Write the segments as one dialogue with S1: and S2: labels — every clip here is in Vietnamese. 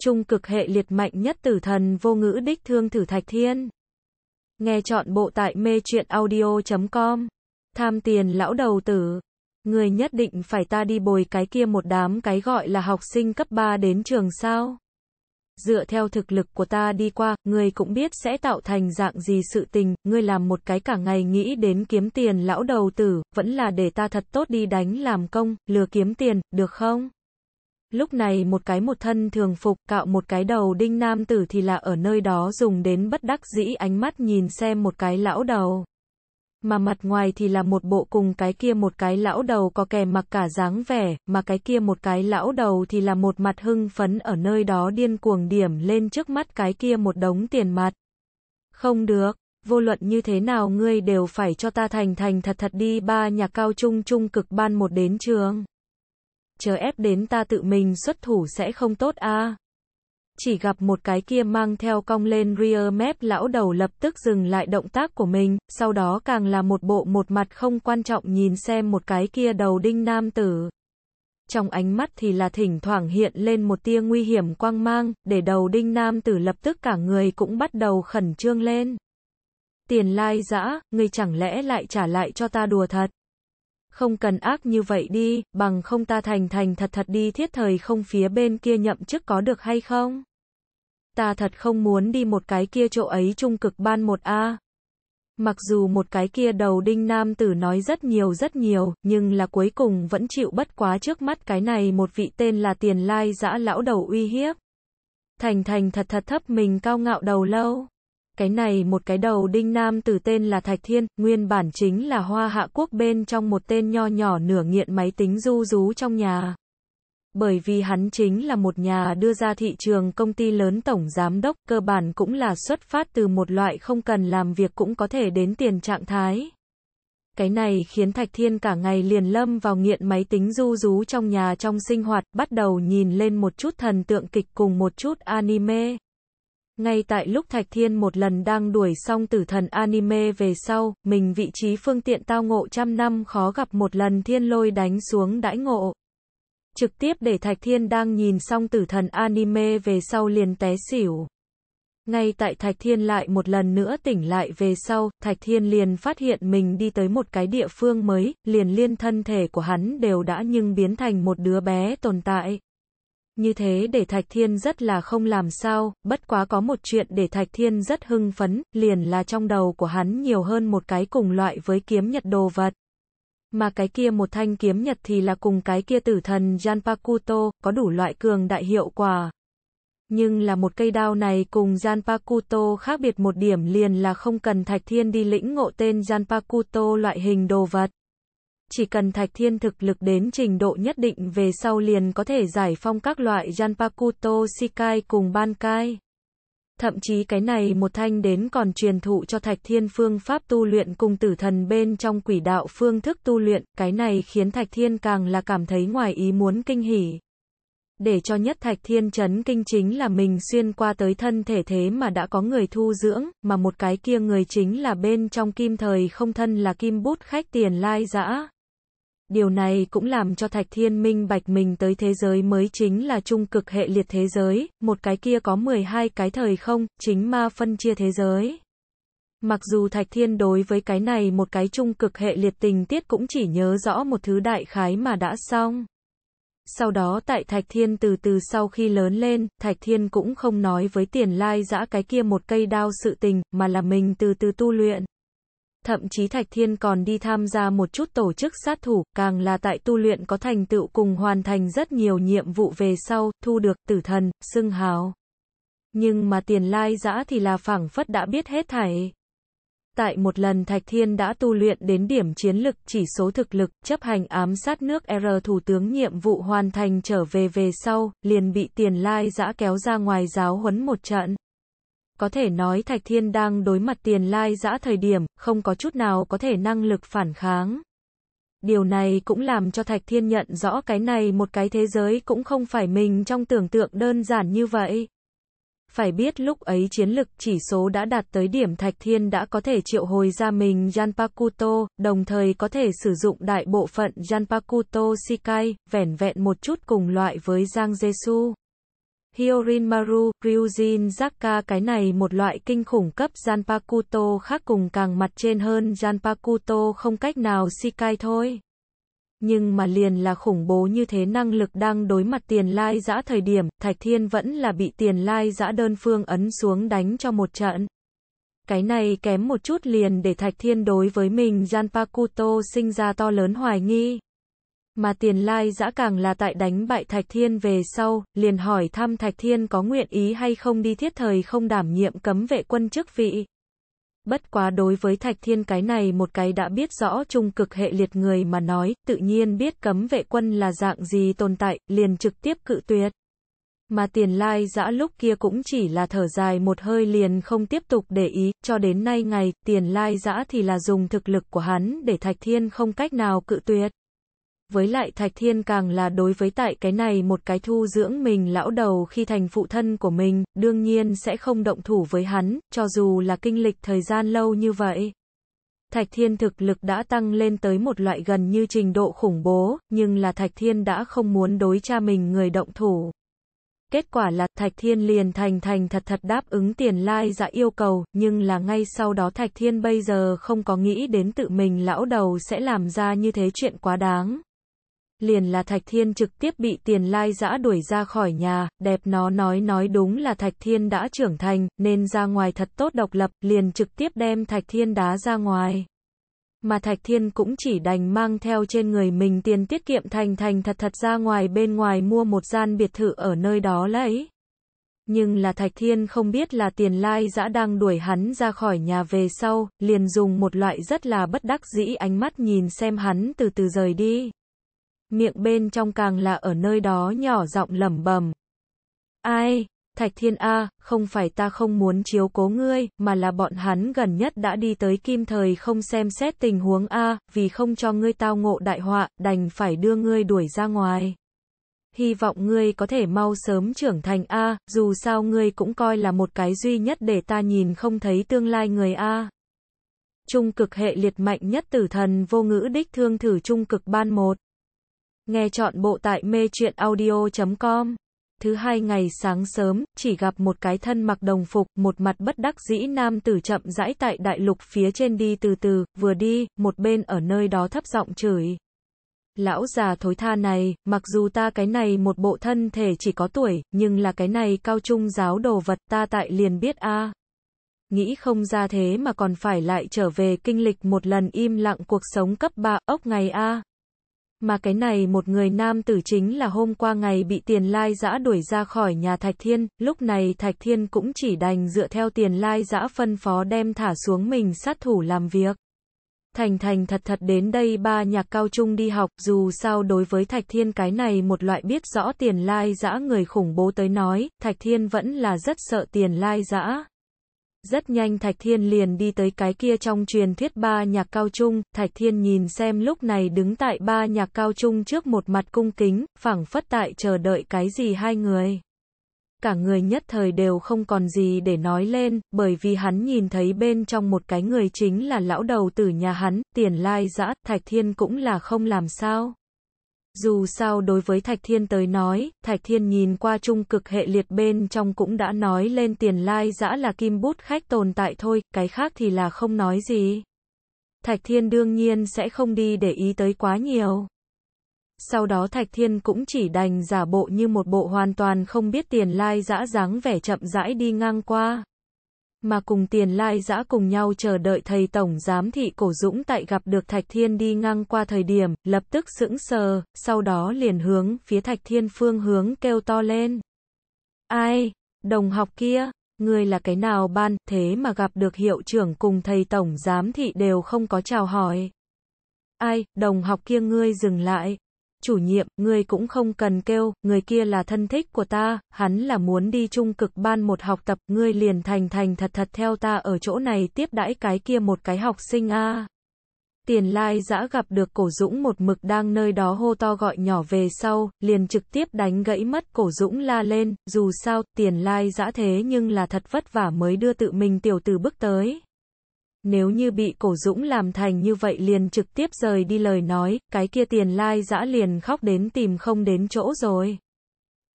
S1: trung cực hệ liệt mạnh nhất tử thần vô ngữ đích thương thử thạch thiên. Nghe chọn bộ tại mê truyện audio.com. Tham tiền lão đầu tử. Người nhất định phải ta đi bồi cái kia một đám cái gọi là học sinh cấp 3 đến trường sao. Dựa theo thực lực của ta đi qua, người cũng biết sẽ tạo thành dạng gì sự tình, Người làm một cái cả ngày nghĩ đến kiếm tiền lão đầu tử, vẫn là để ta thật tốt đi đánh làm công, lừa kiếm tiền, được không? Lúc này một cái một thân thường phục cạo một cái đầu đinh nam tử thì là ở nơi đó dùng đến bất đắc dĩ ánh mắt nhìn xem một cái lão đầu. Mà mặt ngoài thì là một bộ cùng cái kia một cái lão đầu có kèm mặc cả dáng vẻ, mà cái kia một cái lão đầu thì là một mặt hưng phấn ở nơi đó điên cuồng điểm lên trước mắt cái kia một đống tiền mặt. Không được, vô luận như thế nào ngươi đều phải cho ta thành thành thật thật đi ba nhà cao trung trung cực ban một đến trường chờ ép đến ta tự mình xuất thủ sẽ không tốt a. Chỉ gặp một cái kia mang theo cong lên rear map lão đầu lập tức dừng lại động tác của mình, sau đó càng là một bộ một mặt không quan trọng nhìn xem một cái kia đầu đinh nam tử. Trong ánh mắt thì là thỉnh thoảng hiện lên một tia nguy hiểm quang mang, để đầu đinh nam tử lập tức cả người cũng bắt đầu khẩn trương lên. Tiền lai dã, ngươi chẳng lẽ lại trả lại cho ta đùa thật? không cần ác như vậy đi, bằng không ta thành thành thật thật đi thiết thời không phía bên kia nhậm chức có được hay không? Ta thật không muốn đi một cái kia chỗ ấy trung cực ban một a Mặc dù một cái kia đầu đinh nam tử nói rất nhiều rất nhiều, nhưng là cuối cùng vẫn chịu bất quá trước mắt cái này một vị tên là tiền lai dã lão đầu uy hiếp. Thành thành thật thật thấp mình cao ngạo đầu lâu. Cái này một cái đầu đinh nam từ tên là Thạch Thiên, nguyên bản chính là hoa hạ quốc bên trong một tên nho nhỏ nửa nghiện máy tính du rú trong nhà. Bởi vì hắn chính là một nhà đưa ra thị trường công ty lớn tổng giám đốc, cơ bản cũng là xuất phát từ một loại không cần làm việc cũng có thể đến tiền trạng thái. Cái này khiến Thạch Thiên cả ngày liền lâm vào nghiện máy tính du rú trong nhà trong sinh hoạt, bắt đầu nhìn lên một chút thần tượng kịch cùng một chút anime. Ngay tại lúc Thạch Thiên một lần đang đuổi xong tử thần anime về sau, mình vị trí phương tiện tao ngộ trăm năm khó gặp một lần thiên lôi đánh xuống đãi ngộ. Trực tiếp để Thạch Thiên đang nhìn xong tử thần anime về sau liền té xỉu. Ngay tại Thạch Thiên lại một lần nữa tỉnh lại về sau, Thạch Thiên liền phát hiện mình đi tới một cái địa phương mới, liền liên thân thể của hắn đều đã nhưng biến thành một đứa bé tồn tại. Như thế để Thạch Thiên rất là không làm sao, bất quá có một chuyện để Thạch Thiên rất hưng phấn, liền là trong đầu của hắn nhiều hơn một cái cùng loại với kiếm nhật đồ vật. Mà cái kia một thanh kiếm nhật thì là cùng cái kia tử thần Janpakuto, có đủ loại cường đại hiệu quả. Nhưng là một cây đao này cùng Janpakuto khác biệt một điểm liền là không cần Thạch Thiên đi lĩnh ngộ tên Janpakuto loại hình đồ vật chỉ cần thạch thiên thực lực đến trình độ nhất định về sau liền có thể giải phong các loại Janpakuto sikai cùng Bankai. Thậm chí cái này một thanh đến còn truyền thụ cho thạch thiên phương pháp tu luyện cùng tử thần bên trong quỷ đạo phương thức tu luyện, cái này khiến thạch thiên càng là cảm thấy ngoài ý muốn kinh hỉ. Để cho nhất thạch thiên chấn kinh chính là mình xuyên qua tới thân thể thế mà đã có người thu dưỡng, mà một cái kia người chính là bên trong kim thời không thân là kim bút khách tiền lai dã Điều này cũng làm cho Thạch Thiên minh bạch mình tới thế giới mới chính là trung cực hệ liệt thế giới, một cái kia có 12 cái thời không, chính ma phân chia thế giới. Mặc dù Thạch Thiên đối với cái này một cái trung cực hệ liệt tình tiết cũng chỉ nhớ rõ một thứ đại khái mà đã xong. Sau đó tại Thạch Thiên từ từ sau khi lớn lên, Thạch Thiên cũng không nói với tiền lai giã cái kia một cây đao sự tình, mà là mình từ từ tu luyện. Thậm chí Thạch Thiên còn đi tham gia một chút tổ chức sát thủ, càng là tại tu luyện có thành tựu cùng hoàn thành rất nhiều nhiệm vụ về sau, thu được tử thần, xưng hào. Nhưng mà tiền lai dã thì là phảng phất đã biết hết thảy. Tại một lần Thạch Thiên đã tu luyện đến điểm chiến lực chỉ số thực lực, chấp hành ám sát nước R thủ tướng nhiệm vụ hoàn thành trở về về sau, liền bị tiền lai dã kéo ra ngoài giáo huấn một trận. Có thể nói Thạch Thiên đang đối mặt tiền lai dã thời điểm, không có chút nào có thể năng lực phản kháng. Điều này cũng làm cho Thạch Thiên nhận rõ cái này một cái thế giới cũng không phải mình trong tưởng tượng đơn giản như vậy. Phải biết lúc ấy chiến lực chỉ số đã đạt tới điểm Thạch Thiên đã có thể triệu hồi ra mình Janpakuto, đồng thời có thể sử dụng đại bộ phận Janpakuto Shikai, vẻn vẹn một chút cùng loại với Giang Jesu. Hyorinmaru, Ryujin Zaka cái này một loại kinh khủng cấp Zanpakuto khác cùng càng mặt trên hơn Zanpakuto không cách nào Shikai thôi. Nhưng mà liền là khủng bố như thế năng lực đang đối mặt tiền lai giã thời điểm, Thạch Thiên vẫn là bị tiền lai giã đơn phương ấn xuống đánh cho một trận. Cái này kém một chút liền để Thạch Thiên đối với mình Zanpakuto sinh ra to lớn hoài nghi mà tiền lai dã càng là tại đánh bại Thạch Thiên về sau, liền hỏi thăm Thạch Thiên có nguyện ý hay không đi thiết thời không đảm nhiệm cấm vệ quân chức vị. Bất quá đối với Thạch Thiên cái này một cái đã biết rõ trung cực hệ liệt người mà nói, tự nhiên biết cấm vệ quân là dạng gì tồn tại, liền trực tiếp cự tuyệt. Mà tiền lai dã lúc kia cũng chỉ là thở dài một hơi liền không tiếp tục để ý, cho đến nay ngày, tiền lai dã thì là dùng thực lực của hắn để Thạch Thiên không cách nào cự tuyệt với lại Thạch Thiên càng là đối với tại cái này một cái thu dưỡng mình lão đầu khi thành phụ thân của mình, đương nhiên sẽ không động thủ với hắn, cho dù là kinh lịch thời gian lâu như vậy. Thạch Thiên thực lực đã tăng lên tới một loại gần như trình độ khủng bố, nhưng là Thạch Thiên đã không muốn đối cha mình người động thủ. Kết quả là Thạch Thiên liền thành thành thật thật đáp ứng tiền lai dạ yêu cầu, nhưng là ngay sau đó Thạch Thiên bây giờ không có nghĩ đến tự mình lão đầu sẽ làm ra như thế chuyện quá đáng liền là Thạch Thiên trực tiếp bị tiền lai dã đuổi ra khỏi nhà, đẹp nó nói nói đúng là Thạch Thiên đã trưởng thành, nên ra ngoài thật tốt độc lập, liền trực tiếp đem Thạch Thiên đá ra ngoài. Mà Thạch Thiên cũng chỉ đành mang theo trên người mình tiền tiết kiệm thành thành thật thật ra ngoài bên ngoài mua một gian biệt thự ở nơi đó lấy. Nhưng là Thạch Thiên không biết là tiền lai dã đang đuổi hắn ra khỏi nhà về sau, liền dùng một loại rất là bất đắc dĩ ánh mắt nhìn xem hắn từ từ rời đi miệng bên trong càng là ở nơi đó nhỏ giọng lẩm bẩm. Ai, Thạch Thiên A, không phải ta không muốn chiếu cố ngươi, mà là bọn hắn gần nhất đã đi tới kim thời không xem xét tình huống A, vì không cho ngươi tao ngộ đại họa, đành phải đưa ngươi đuổi ra ngoài. Hy vọng ngươi có thể mau sớm trưởng thành A, dù sao ngươi cũng coi là một cái duy nhất để ta nhìn không thấy tương lai người A. Trung cực hệ liệt mạnh nhất tử thần vô ngữ đích thương thử trung cực ban một. Nghe chọn bộ tại mê truyện audio.com. Thứ hai ngày sáng sớm, chỉ gặp một cái thân mặc đồng phục, một mặt bất đắc dĩ nam tử chậm rãi tại đại lục phía trên đi từ từ, vừa đi, một bên ở nơi đó thấp giọng chửi. Lão già thối tha này, mặc dù ta cái này một bộ thân thể chỉ có tuổi, nhưng là cái này cao trung giáo đồ vật ta tại liền biết a nghĩ không ra thế mà còn phải lại trở về kinh lịch một lần im lặng cuộc sống cấp 3, ốc ngày A. Mà cái này một người nam tử chính là hôm qua ngày bị tiền lai giã đuổi ra khỏi nhà Thạch Thiên, lúc này Thạch Thiên cũng chỉ đành dựa theo tiền lai giã phân phó đem thả xuống mình sát thủ làm việc. Thành thành thật thật đến đây ba nhạc cao trung đi học, dù sao đối với Thạch Thiên cái này một loại biết rõ tiền lai giã người khủng bố tới nói, Thạch Thiên vẫn là rất sợ tiền lai giã. Rất nhanh Thạch Thiên liền đi tới cái kia trong truyền thuyết ba nhạc cao trung, Thạch Thiên nhìn xem lúc này đứng tại ba nhạc cao trung trước một mặt cung kính, phảng phất tại chờ đợi cái gì hai người. Cả người nhất thời đều không còn gì để nói lên, bởi vì hắn nhìn thấy bên trong một cái người chính là lão đầu tử nhà hắn, tiền lai dã, Thạch Thiên cũng là không làm sao. Dù sao đối với Thạch Thiên tới nói, Thạch Thiên nhìn qua trung cực hệ liệt bên trong cũng đã nói lên tiền lai dã là kim bút khách tồn tại thôi, cái khác thì là không nói gì. Thạch Thiên đương nhiên sẽ không đi để ý tới quá nhiều. Sau đó Thạch Thiên cũng chỉ đành giả bộ như một bộ hoàn toàn không biết tiền lai dã dáng vẻ chậm rãi đi ngang qua mà cùng tiền lai giã cùng nhau chờ đợi thầy tổng giám thị cổ dũng tại gặp được Thạch Thiên đi ngang qua thời điểm, lập tức sững sờ, sau đó liền hướng phía Thạch Thiên phương hướng kêu to lên. Ai? Đồng học kia? Ngươi là cái nào ban, thế mà gặp được hiệu trưởng cùng thầy tổng giám thị đều không có chào hỏi. Ai, đồng học kia ngươi dừng lại, chủ nhiệm, ngươi cũng không cần kêu, người kia là thân thích của ta, hắn là muốn đi trung cực ban một học tập, ngươi liền thành thành thật thật theo ta ở chỗ này tiếp đãi cái kia một cái học sinh a. Tiền lai giã gặp được cổ dũng một mực đang nơi đó hô to gọi nhỏ về sau, liền trực tiếp đánh gãy mất cổ dũng la lên, dù sao, tiền lai giã thế nhưng là thật vất vả mới đưa tự mình tiểu từ bước tới. Nếu như bị cổ dũng làm thành như vậy liền trực tiếp rời đi lời nói, cái kia tiền lai dã liền khóc đến tìm không đến chỗ rồi.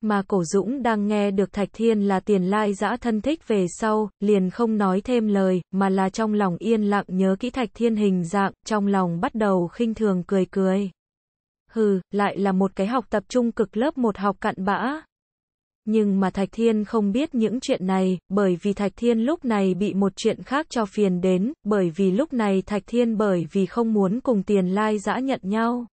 S1: Mà cổ dũng đang nghe được Thạch Thiên là tiền lai dã thân thích về sau, liền không nói thêm lời, mà là trong lòng yên lặng nhớ kỹ Thạch Thiên hình dạng, trong lòng bắt đầu khinh thường cười cười. Hừ, lại là một cái học tập trung cực lớp một học cặn bã, nhưng mà Thạch Thiên không biết những chuyện này, bởi vì Thạch Thiên lúc này bị một chuyện khác cho phiền đến, bởi vì lúc này Thạch Thiên bởi vì không muốn cùng tiền lai dã nhận nhau.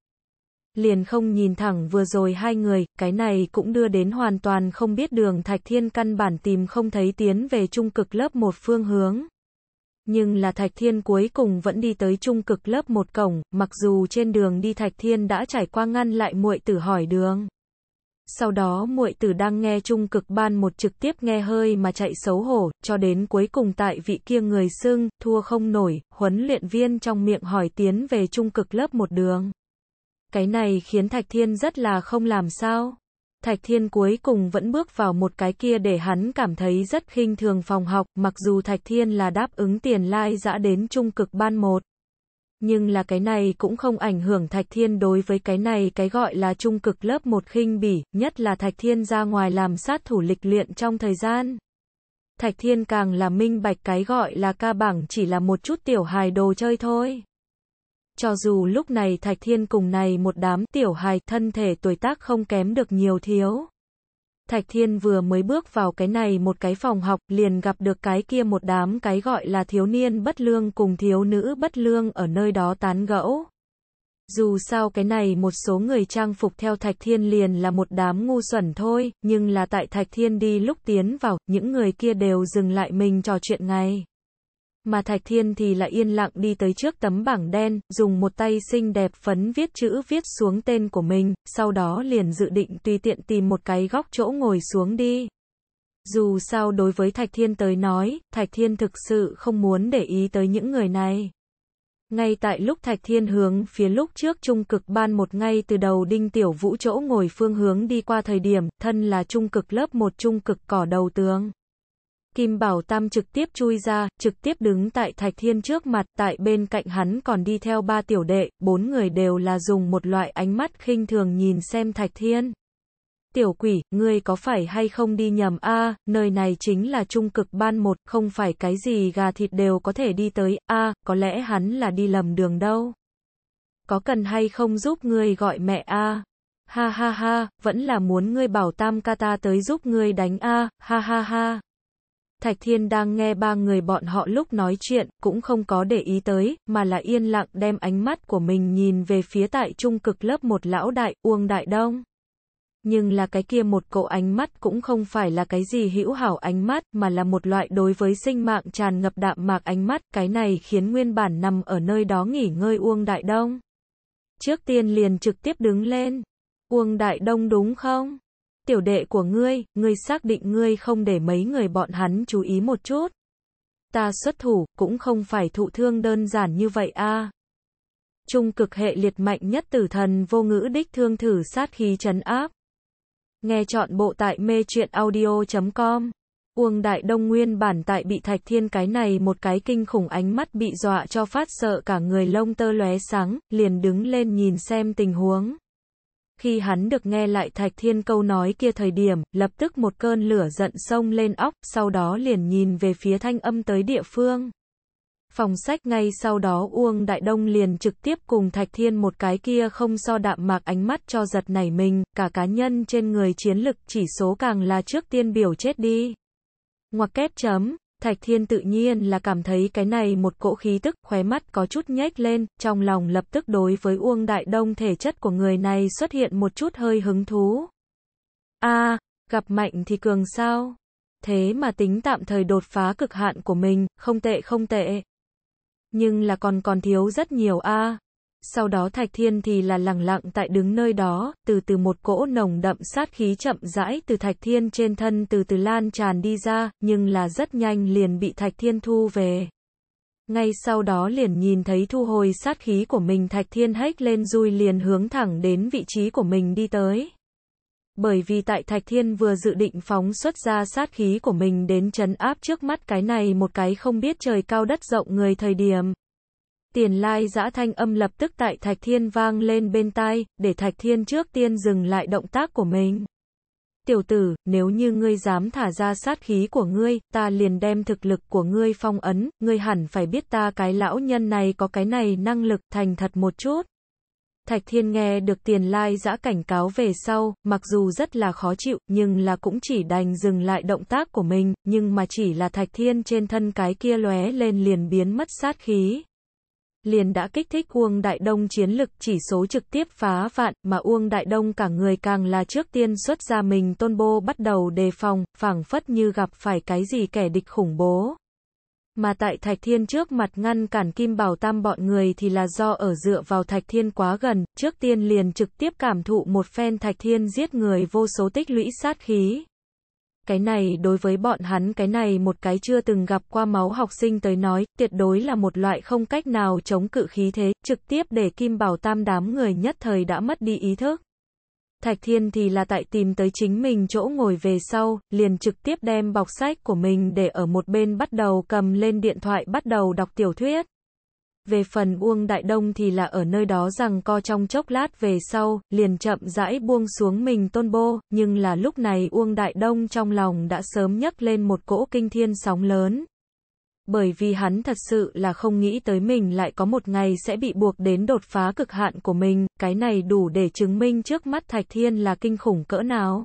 S1: Liền không nhìn thẳng vừa rồi hai người, cái này cũng đưa đến hoàn toàn không biết đường Thạch Thiên căn bản tìm không thấy tiến về trung cực lớp một phương hướng. Nhưng là Thạch Thiên cuối cùng vẫn đi tới trung cực lớp một cổng, mặc dù trên đường đi Thạch Thiên đã trải qua ngăn lại muội tử hỏi đường. Sau đó muội tử đang nghe trung cực ban một trực tiếp nghe hơi mà chạy xấu hổ, cho đến cuối cùng tại vị kia người xưng, thua không nổi, huấn luyện viên trong miệng hỏi tiến về trung cực lớp một đường. Cái này khiến Thạch Thiên rất là không làm sao. Thạch Thiên cuối cùng vẫn bước vào một cái kia để hắn cảm thấy rất khinh thường phòng học, mặc dù Thạch Thiên là đáp ứng tiền lai dã đến trung cực ban một nhưng là cái này cũng không ảnh hưởng Thạch Thiên đối với cái này cái gọi là trung cực lớp một khinh bỉ, nhất là Thạch Thiên ra ngoài làm sát thủ lịch luyện trong thời gian. Thạch Thiên càng là minh bạch cái gọi là ca bảng chỉ là một chút tiểu hài đồ chơi thôi. Cho dù lúc này Thạch Thiên cùng này một đám tiểu hài thân thể tuổi tác không kém được nhiều thiếu. Thạch Thiên vừa mới bước vào cái này một cái phòng học, liền gặp được cái kia một đám cái gọi là thiếu niên bất lương cùng thiếu nữ bất lương ở nơi đó tán gẫu. Dù sao cái này một số người trang phục theo Thạch Thiên liền là một đám ngu xuẩn thôi, nhưng là tại Thạch Thiên đi lúc tiến vào, những người kia đều dừng lại mình trò chuyện ngay. Mà Thạch Thiên thì lại yên lặng đi tới trước tấm bảng đen, dùng một tay xinh đẹp phấn viết chữ viết xuống tên của mình, sau đó liền dự định tùy tiện tìm một cái góc chỗ ngồi xuống đi. Dù sao đối với Thạch Thiên tới nói, Thạch Thiên thực sự không muốn để ý tới những người này. Ngay tại lúc Thạch Thiên hướng phía lúc trước trung cực ban một ngay từ đầu đinh tiểu vũ chỗ ngồi phương hướng đi qua thời điểm, thân là trung cực lớp một trung cực cỏ đầu tướng. Kim Bảo Tam trực tiếp chui ra, trực tiếp đứng tại Thạch Thiên trước mặt, tại bên cạnh hắn còn đi theo ba tiểu đệ, bốn người đều là dùng một loại ánh mắt khinh thường nhìn xem Thạch Thiên. Tiểu quỷ, ngươi có phải hay không đi nhầm a nơi này chính là trung cực ban một, không phải cái gì gà thịt đều có thể đi tới, a có lẽ hắn là đi lầm đường đâu. Có cần hay không giúp ngươi gọi mẹ a Ha ha ha, vẫn là muốn ngươi bảo tam ca ta tới giúp ngươi đánh a ha ha ha. Thạch Thiên đang nghe ba người bọn họ lúc nói chuyện, cũng không có để ý tới, mà là yên lặng đem ánh mắt của mình nhìn về phía tại trung cực lớp một lão đại, Uông Đại Đông. Nhưng là cái kia một cậu ánh mắt cũng không phải là cái gì hữu hảo ánh mắt, mà là một loại đối với sinh mạng tràn ngập đạm mạc ánh mắt, cái này khiến nguyên bản nằm ở nơi đó nghỉ ngơi Uông Đại Đông. Trước tiên liền trực tiếp đứng lên. Uông Đại Đông đúng không? tiểu đệ của ngươi, ngươi xác định ngươi không để mấy người bọn hắn chú ý một chút. Ta xuất thủ, cũng không phải thụ thương đơn giản như vậy a. Trung cực hệ liệt mạnh nhất tử thần vô ngữ đích thương thử sát khí chấn áp. Nghe chọn bộ tại mê truyện audio.com. Uông Đại Đông nguyên bản tại bị Thạch Thiên cái này một cái kinh khủng ánh mắt bị dọa cho phát sợ cả người lông tơ lóe sáng, liền đứng lên nhìn xem tình huống. Khi hắn được nghe lại Thạch Thiên câu nói kia thời điểm, lập tức một cơn lửa giận sông lên óc, sau đó liền nhìn về phía thanh âm tới địa phương. Phòng sách ngay sau đó Uông Đại Đông liền trực tiếp cùng Thạch Thiên một cái kia không so đạm mạc ánh mắt cho giật nảy mình, cả cá nhân trên người chiến lực chỉ số càng là trước tiên biểu chết đi. Ngoặc kép chấm Thạch Thiên tự nhiên là cảm thấy cái này một cỗ khí tức, khóe mắt có chút nhếch lên, trong lòng lập tức đối với Uông Đại Đông thể chất của người này xuất hiện một chút hơi hứng thú. a gặp mạnh thì cường sao? Thế mà tính tạm thời đột phá cực hạn của mình, không tệ không tệ. Nhưng là còn còn thiếu rất nhiều a sau đó Thạch Thiên thì là lẳng lặng tại đứng nơi đó, từ từ một cỗ nồng đậm sát khí chậm rãi từ Thạch Thiên trên thân từ từ lan tràn đi ra, nhưng là rất nhanh liền bị Thạch Thiên thu về. Ngay sau đó liền nhìn thấy thu hồi sát khí của mình Thạch Thiên hách lên rui liền hướng thẳng đến vị trí của mình đi tới. Bởi vì tại Thạch Thiên vừa dự định phóng xuất ra sát khí của mình đến chấn áp trước mắt cái này một cái không biết trời cao đất rộng người thời điểm, Tiền lai giã thanh âm lập tức tại Thạch Thiên vang lên bên tai, để Thạch Thiên trước tiên dừng lại động tác của mình. Tiểu tử, nếu như ngươi dám thả ra sát khí của ngươi, ta liền đem thực lực của ngươi phong ấn, ngươi hẳn phải biết ta cái lão nhân này có cái này năng lực thành thật một chút. Thạch Thiên nghe được tiền lai giã cảnh cáo về sau, mặc dù rất là khó chịu, nhưng là cũng chỉ đành dừng lại động tác của mình, nhưng mà chỉ là Thạch Thiên trên thân cái kia lóe lên liền biến mất sát khí liền đã kích thích Uông Đại Đông chiến lực chỉ số trực tiếp phá vạn, mà Uông Đại Đông cả người càng là trước tiên xuất ra mình tôn bô bắt đầu đề phòng, phảng phất như gặp phải cái gì kẻ địch khủng bố. Mà tại Thạch Thiên trước mặt ngăn cản Kim Bảo Tam bọn người thì là do ở dựa vào Thạch Thiên quá gần, trước tiên liền trực tiếp cảm thụ một phen Thạch Thiên giết người vô số tích lũy sát khí. Cái này đối với bọn hắn cái này một cái chưa từng gặp qua máu học sinh tới nói, tuyệt đối là một loại không cách nào chống cự khí thế, trực tiếp để Kim Bảo Tam đám người nhất thời đã mất đi ý thức. Thạch Thiên thì là tại tìm tới chính mình chỗ ngồi về sau, liền trực tiếp đem bọc sách của mình để ở một bên bắt đầu cầm lên điện thoại bắt đầu đọc tiểu thuyết. Về phần Uông Đại Đông thì là ở nơi đó rằng co trong chốc lát về sau, liền chậm rãi buông xuống mình tôn bô, nhưng là lúc này Uông Đại Đông trong lòng đã sớm nhấc lên một cỗ kinh thiên sóng lớn. Bởi vì hắn thật sự là không nghĩ tới mình lại có một ngày sẽ bị buộc đến đột phá cực hạn của mình, cái này đủ để chứng minh trước mắt Thạch Thiên là kinh khủng cỡ nào.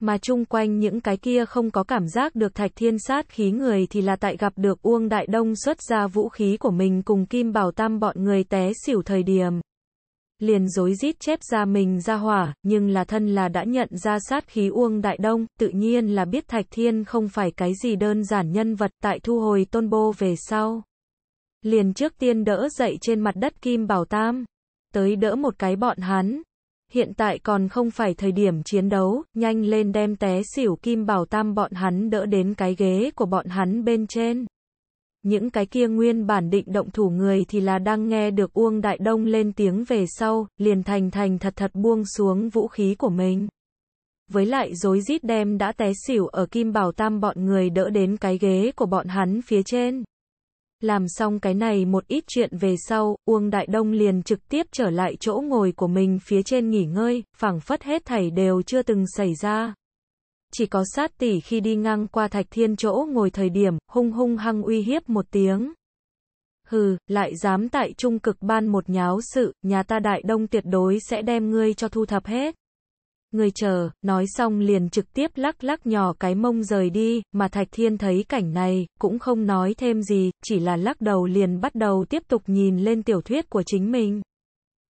S1: Mà chung quanh những cái kia không có cảm giác được thạch thiên sát khí người thì là tại gặp được Uông Đại Đông xuất ra vũ khí của mình cùng Kim Bảo Tam bọn người té xỉu thời điểm. Liền dối rít chép ra mình ra hỏa, nhưng là thân là đã nhận ra sát khí Uông Đại Đông, tự nhiên là biết Thạch Thiên không phải cái gì đơn giản nhân vật tại thu hồi tôn bô về sau. Liền trước tiên đỡ dậy trên mặt đất Kim Bảo Tam, tới đỡ một cái bọn hắn, hiện tại còn không phải thời điểm chiến đấu, nhanh lên đem té xỉu Kim Bảo Tam bọn hắn đỡ đến cái ghế của bọn hắn bên trên. Những cái kia nguyên bản định động thủ người thì là đang nghe được Uông Đại Đông lên tiếng về sau, liền thành thành thật thật buông xuống vũ khí của mình. Với lại dối rít đem đã té xỉu ở Kim Bảo Tam bọn người đỡ đến cái ghế của bọn hắn phía trên. Làm xong cái này một ít chuyện về sau, Uông Đại Đông liền trực tiếp trở lại chỗ ngồi của mình phía trên nghỉ ngơi, phảng phất hết thảy đều chưa từng xảy ra. Chỉ có sát tỷ khi đi ngang qua thạch thiên chỗ ngồi thời điểm, hung hung hăng uy hiếp một tiếng. Hừ, lại dám tại trung cực ban một nháo sự, nhà ta Đại Đông tuyệt đối sẽ đem ngươi cho thu thập hết người chờ, nói xong liền trực tiếp lắc lắc nhỏ cái mông rời đi, mà Thạch Thiên thấy cảnh này, cũng không nói thêm gì, chỉ là lắc đầu liền bắt đầu tiếp tục nhìn lên tiểu thuyết của chính mình.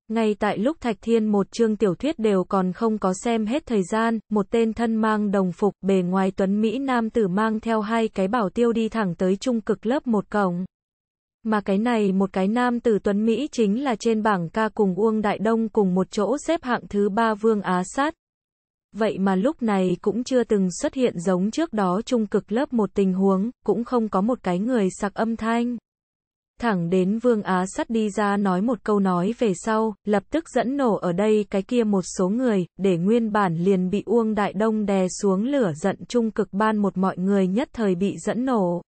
S1: Ngay tại lúc Thạch Thiên một chương tiểu thuyết đều còn không có xem hết thời gian, một tên thân mang đồng phục bề ngoài tuấn Mỹ Nam tử mang theo hai cái bảo tiêu đi thẳng tới trung cực lớp một cổng. Mà cái này một cái nam tử tuấn Mỹ chính là trên bảng ca cùng Uông Đại Đông cùng một chỗ xếp hạng thứ ba Vương Á Sát, vậy mà lúc này cũng chưa từng xuất hiện giống trước đó trung cực lớp một tình huống, cũng không có một cái người sặc âm thanh. Thẳng đến Vương Á Sắt đi ra nói một câu nói về sau, lập tức dẫn nổ ở đây cái kia một số người, để nguyên bản liền bị Uông Đại Đông đè xuống lửa giận trung cực ban một mọi người nhất thời bị dẫn nổ.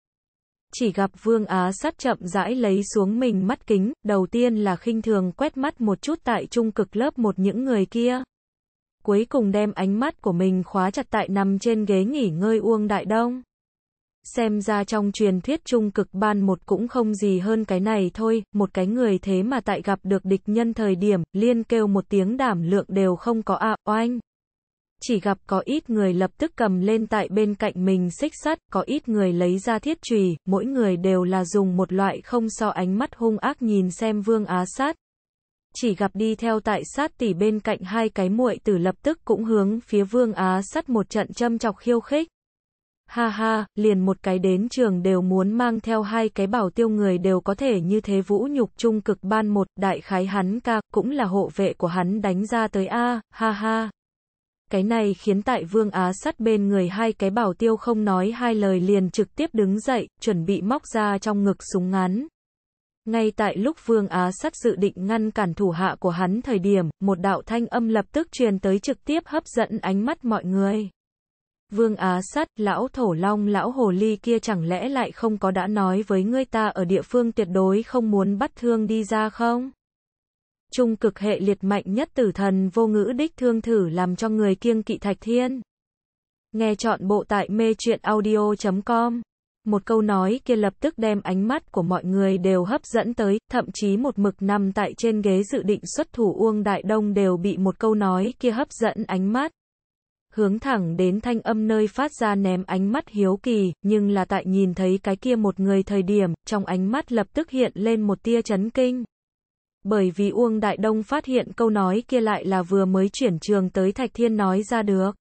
S1: Chỉ gặp Vương Á Sắt chậm rãi lấy xuống mình mắt kính, đầu tiên là khinh thường quét mắt một chút tại trung cực lớp một những người kia cuối cùng đem ánh mắt của mình khóa chặt tại nằm trên ghế nghỉ ngơi Uông Đại Đông. Xem ra trong truyền thuyết trung cực ban một cũng không gì hơn cái này thôi, một cái người thế mà tại gặp được địch nhân thời điểm, liên kêu một tiếng đảm lượng đều không có ạ, oanh. Chỉ gặp có ít người lập tức cầm lên tại bên cạnh mình xích sắt, có ít người lấy ra thiết trùy, mỗi người đều là dùng một loại không so ánh mắt hung ác nhìn xem vương á sát, chỉ gặp đi theo tại sát tỷ bên cạnh hai cái muội tử lập tức cũng hướng phía Vương Á sắt một trận châm chọc khiêu khích. Ha ha, liền một cái đến trường đều muốn mang theo hai cái bảo tiêu người đều có thể như thế vũ nhục trung cực ban một, đại khái hắn ca, cũng là hộ vệ của hắn đánh ra tới A, ha ha. Cái này khiến tại vương á sắt bên người hai cái bảo tiêu không nói hai lời liền trực tiếp đứng dậy, chuẩn bị móc ra trong ngực súng ngắn. Ngay tại lúc Vương Á Sắt dự định ngăn cản thủ hạ của hắn thời điểm, một đạo thanh âm lập tức truyền tới trực tiếp hấp dẫn ánh mắt mọi người. Vương Á Sắt, lão thổ long lão hồ ly kia chẳng lẽ lại không có đã nói với ngươi ta ở địa phương tuyệt đối không muốn bắt thương đi ra không? Trung cực hệ liệt mạnh nhất tử thần vô ngữ đích thương thử làm cho người kiêng kỵ thạch thiên. Nghe chọn bộ tại mê truyện audio.com một câu nói kia lập tức đem ánh mắt của mọi người đều hấp dẫn tới, thậm chí một mực nằm tại trên ghế dự định xuất thủ Uông Đại Đông đều bị một câu nói kia hấp dẫn ánh mắt. Hướng thẳng đến thanh âm nơi phát ra ném ánh mắt hiếu kỳ, nhưng là tại nhìn thấy cái kia một người thời điểm, trong ánh mắt lập tức hiện lên một tia chấn kinh. Bởi vì Uông Đại Đông phát hiện câu nói kia lại là vừa mới chuyển trường tới Thạch Thiên nói ra được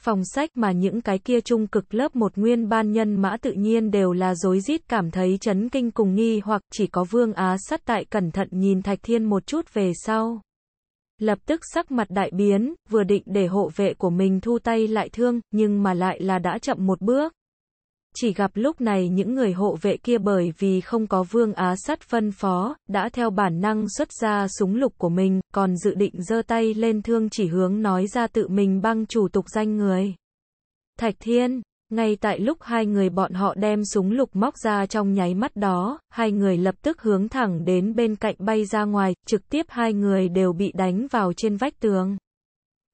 S1: phòng sách mà những cái kia trung cực lớp một nguyên ban nhân mã tự nhiên đều là rối rít cảm thấy chấn kinh cùng nghi hoặc chỉ có vương á sắt tại cẩn thận nhìn thạch thiên một chút về sau. Lập tức sắc mặt đại biến, vừa định để hộ vệ của mình thu tay lại thương, nhưng mà lại là đã chậm một bước chỉ gặp lúc này những người hộ vệ kia bởi vì không có vương á sắt phân phó, đã theo bản năng xuất ra súng lục của mình, còn dự định giơ tay lên thương chỉ hướng nói ra tự mình băng chủ tục danh người. Thạch Thiên ngay tại lúc hai người bọn họ đem súng lục móc ra trong nháy mắt đó, hai người lập tức hướng thẳng đến bên cạnh bay ra ngoài, trực tiếp hai người đều bị đánh vào trên vách tường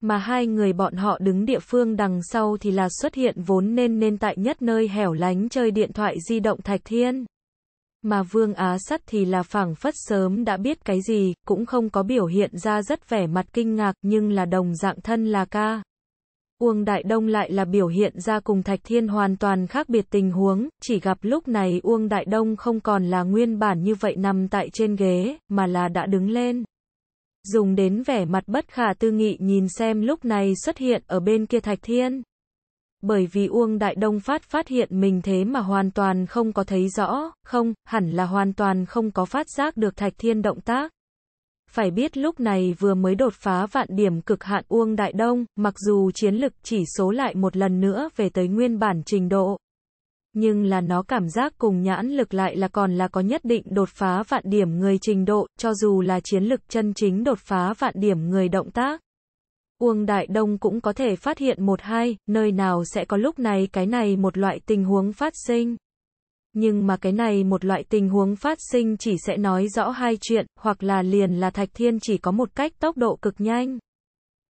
S1: mà hai người bọn họ đứng địa phương đằng sau thì là xuất hiện vốn nên nên tại nhất nơi hẻo lánh chơi điện thoại di động Thạch Thiên. Mà Vương Á Sắt thì là phảng phất sớm đã biết cái gì, cũng không có biểu hiện ra rất vẻ mặt kinh ngạc nhưng là đồng dạng thân là ca. Uông Đại Đông lại là biểu hiện ra cùng Thạch Thiên hoàn toàn khác biệt tình huống, chỉ gặp lúc này Uông Đại Đông không còn là nguyên bản như vậy nằm tại trên ghế, mà là đã đứng lên dùng đến vẻ mặt bất khả tư nghị nhìn xem lúc này xuất hiện ở bên kia Thạch Thiên. Bởi vì Uông Đại Đông Phát phát hiện mình thế mà hoàn toàn không có thấy rõ, không, hẳn là hoàn toàn không có phát giác được Thạch Thiên động tác. Phải biết lúc này vừa mới đột phá vạn điểm cực hạn Uông Đại Đông, mặc dù chiến lực chỉ số lại một lần nữa về tới nguyên bản trình độ, nhưng là nó cảm giác cùng nhãn lực lại là còn là có nhất định đột phá vạn điểm người trình độ, cho dù là chiến lực chân chính đột phá vạn điểm người động tác. Uông Đại Đông cũng có thể phát hiện một hai, nơi nào sẽ có lúc này cái này một loại tình huống phát sinh. Nhưng mà cái này một loại tình huống phát sinh chỉ sẽ nói rõ hai chuyện, hoặc là liền là Thạch Thiên chỉ có một cách tốc độ cực nhanh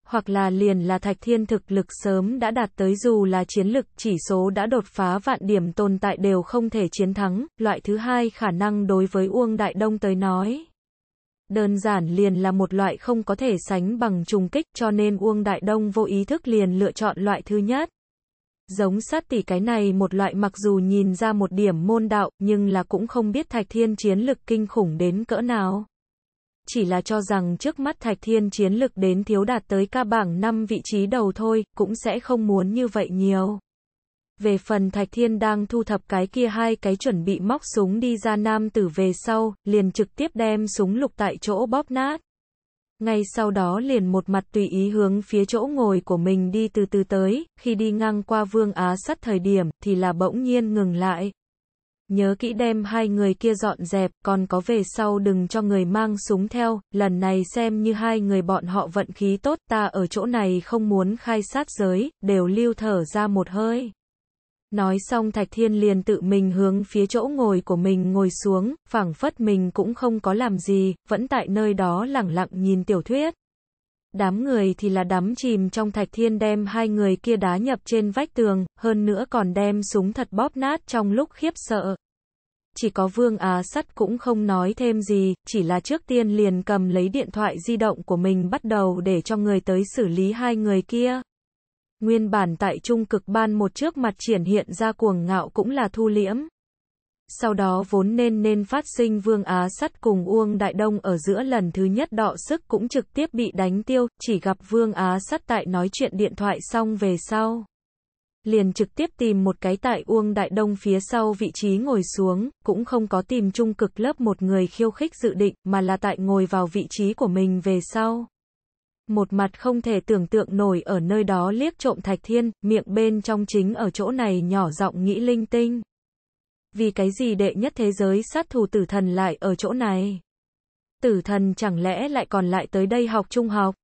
S1: hoặc là liền là Thạch Thiên thực lực sớm đã đạt tới dù là chiến lực chỉ số đã đột phá vạn điểm tồn tại đều không thể chiến thắng, loại thứ hai khả năng đối với Uông Đại Đông tới nói. Đơn giản liền là một loại không có thể sánh bằng trùng kích cho nên Uông Đại Đông vô ý thức liền lựa chọn loại thứ nhất. Giống sát tỷ cái này một loại mặc dù nhìn ra một điểm môn đạo nhưng là cũng không biết Thạch Thiên chiến lực kinh khủng đến cỡ nào chỉ là cho rằng trước mắt Thạch Thiên chiến lực đến thiếu đạt tới ca bảng 5 vị trí đầu thôi, cũng sẽ không muốn như vậy nhiều. Về phần Thạch Thiên đang thu thập cái kia hai cái chuẩn bị móc súng đi ra nam tử về sau, liền trực tiếp đem súng lục tại chỗ bóp nát. Ngay sau đó liền một mặt tùy ý hướng phía chỗ ngồi của mình đi từ từ tới, khi đi ngang qua vương á sắt thời điểm thì là bỗng nhiên ngừng lại, nhớ kỹ đem hai người kia dọn dẹp, còn có về sau đừng cho người mang súng theo, lần này xem như hai người bọn họ vận khí tốt, ta ở chỗ này không muốn khai sát giới, đều lưu thở ra một hơi. Nói xong Thạch Thiên liền tự mình hướng phía chỗ ngồi của mình ngồi xuống, phảng phất mình cũng không có làm gì, vẫn tại nơi đó lẳng lặng nhìn tiểu thuyết. Đám người thì là đắm chìm trong Thạch Thiên đem hai người kia đá nhập trên vách tường, hơn nữa còn đem súng thật bóp nát trong lúc khiếp sợ chỉ có vương á sắt cũng không nói thêm gì, chỉ là trước tiên liền cầm lấy điện thoại di động của mình bắt đầu để cho người tới xử lý hai người kia. Nguyên bản tại trung cực ban một trước mặt triển hiện ra cuồng ngạo cũng là thu liễm. Sau đó vốn nên nên phát sinh Vương Á Sắt cùng Uông Đại Đông ở giữa lần thứ nhất đọ sức cũng trực tiếp bị đánh tiêu, chỉ gặp Vương Á Sắt tại nói chuyện điện thoại xong về sau liền trực tiếp tìm một cái tại Uông Đại Đông phía sau vị trí ngồi xuống, cũng không có tìm trung cực lớp một người khiêu khích dự định, mà là tại ngồi vào vị trí của mình về sau. Một mặt không thể tưởng tượng nổi ở nơi đó liếc trộm Thạch Thiên, miệng bên trong chính ở chỗ này nhỏ giọng nghĩ linh tinh. Vì cái gì đệ nhất thế giới sát thủ tử thần lại ở chỗ này? Tử thần chẳng lẽ lại còn lại tới đây học trung học?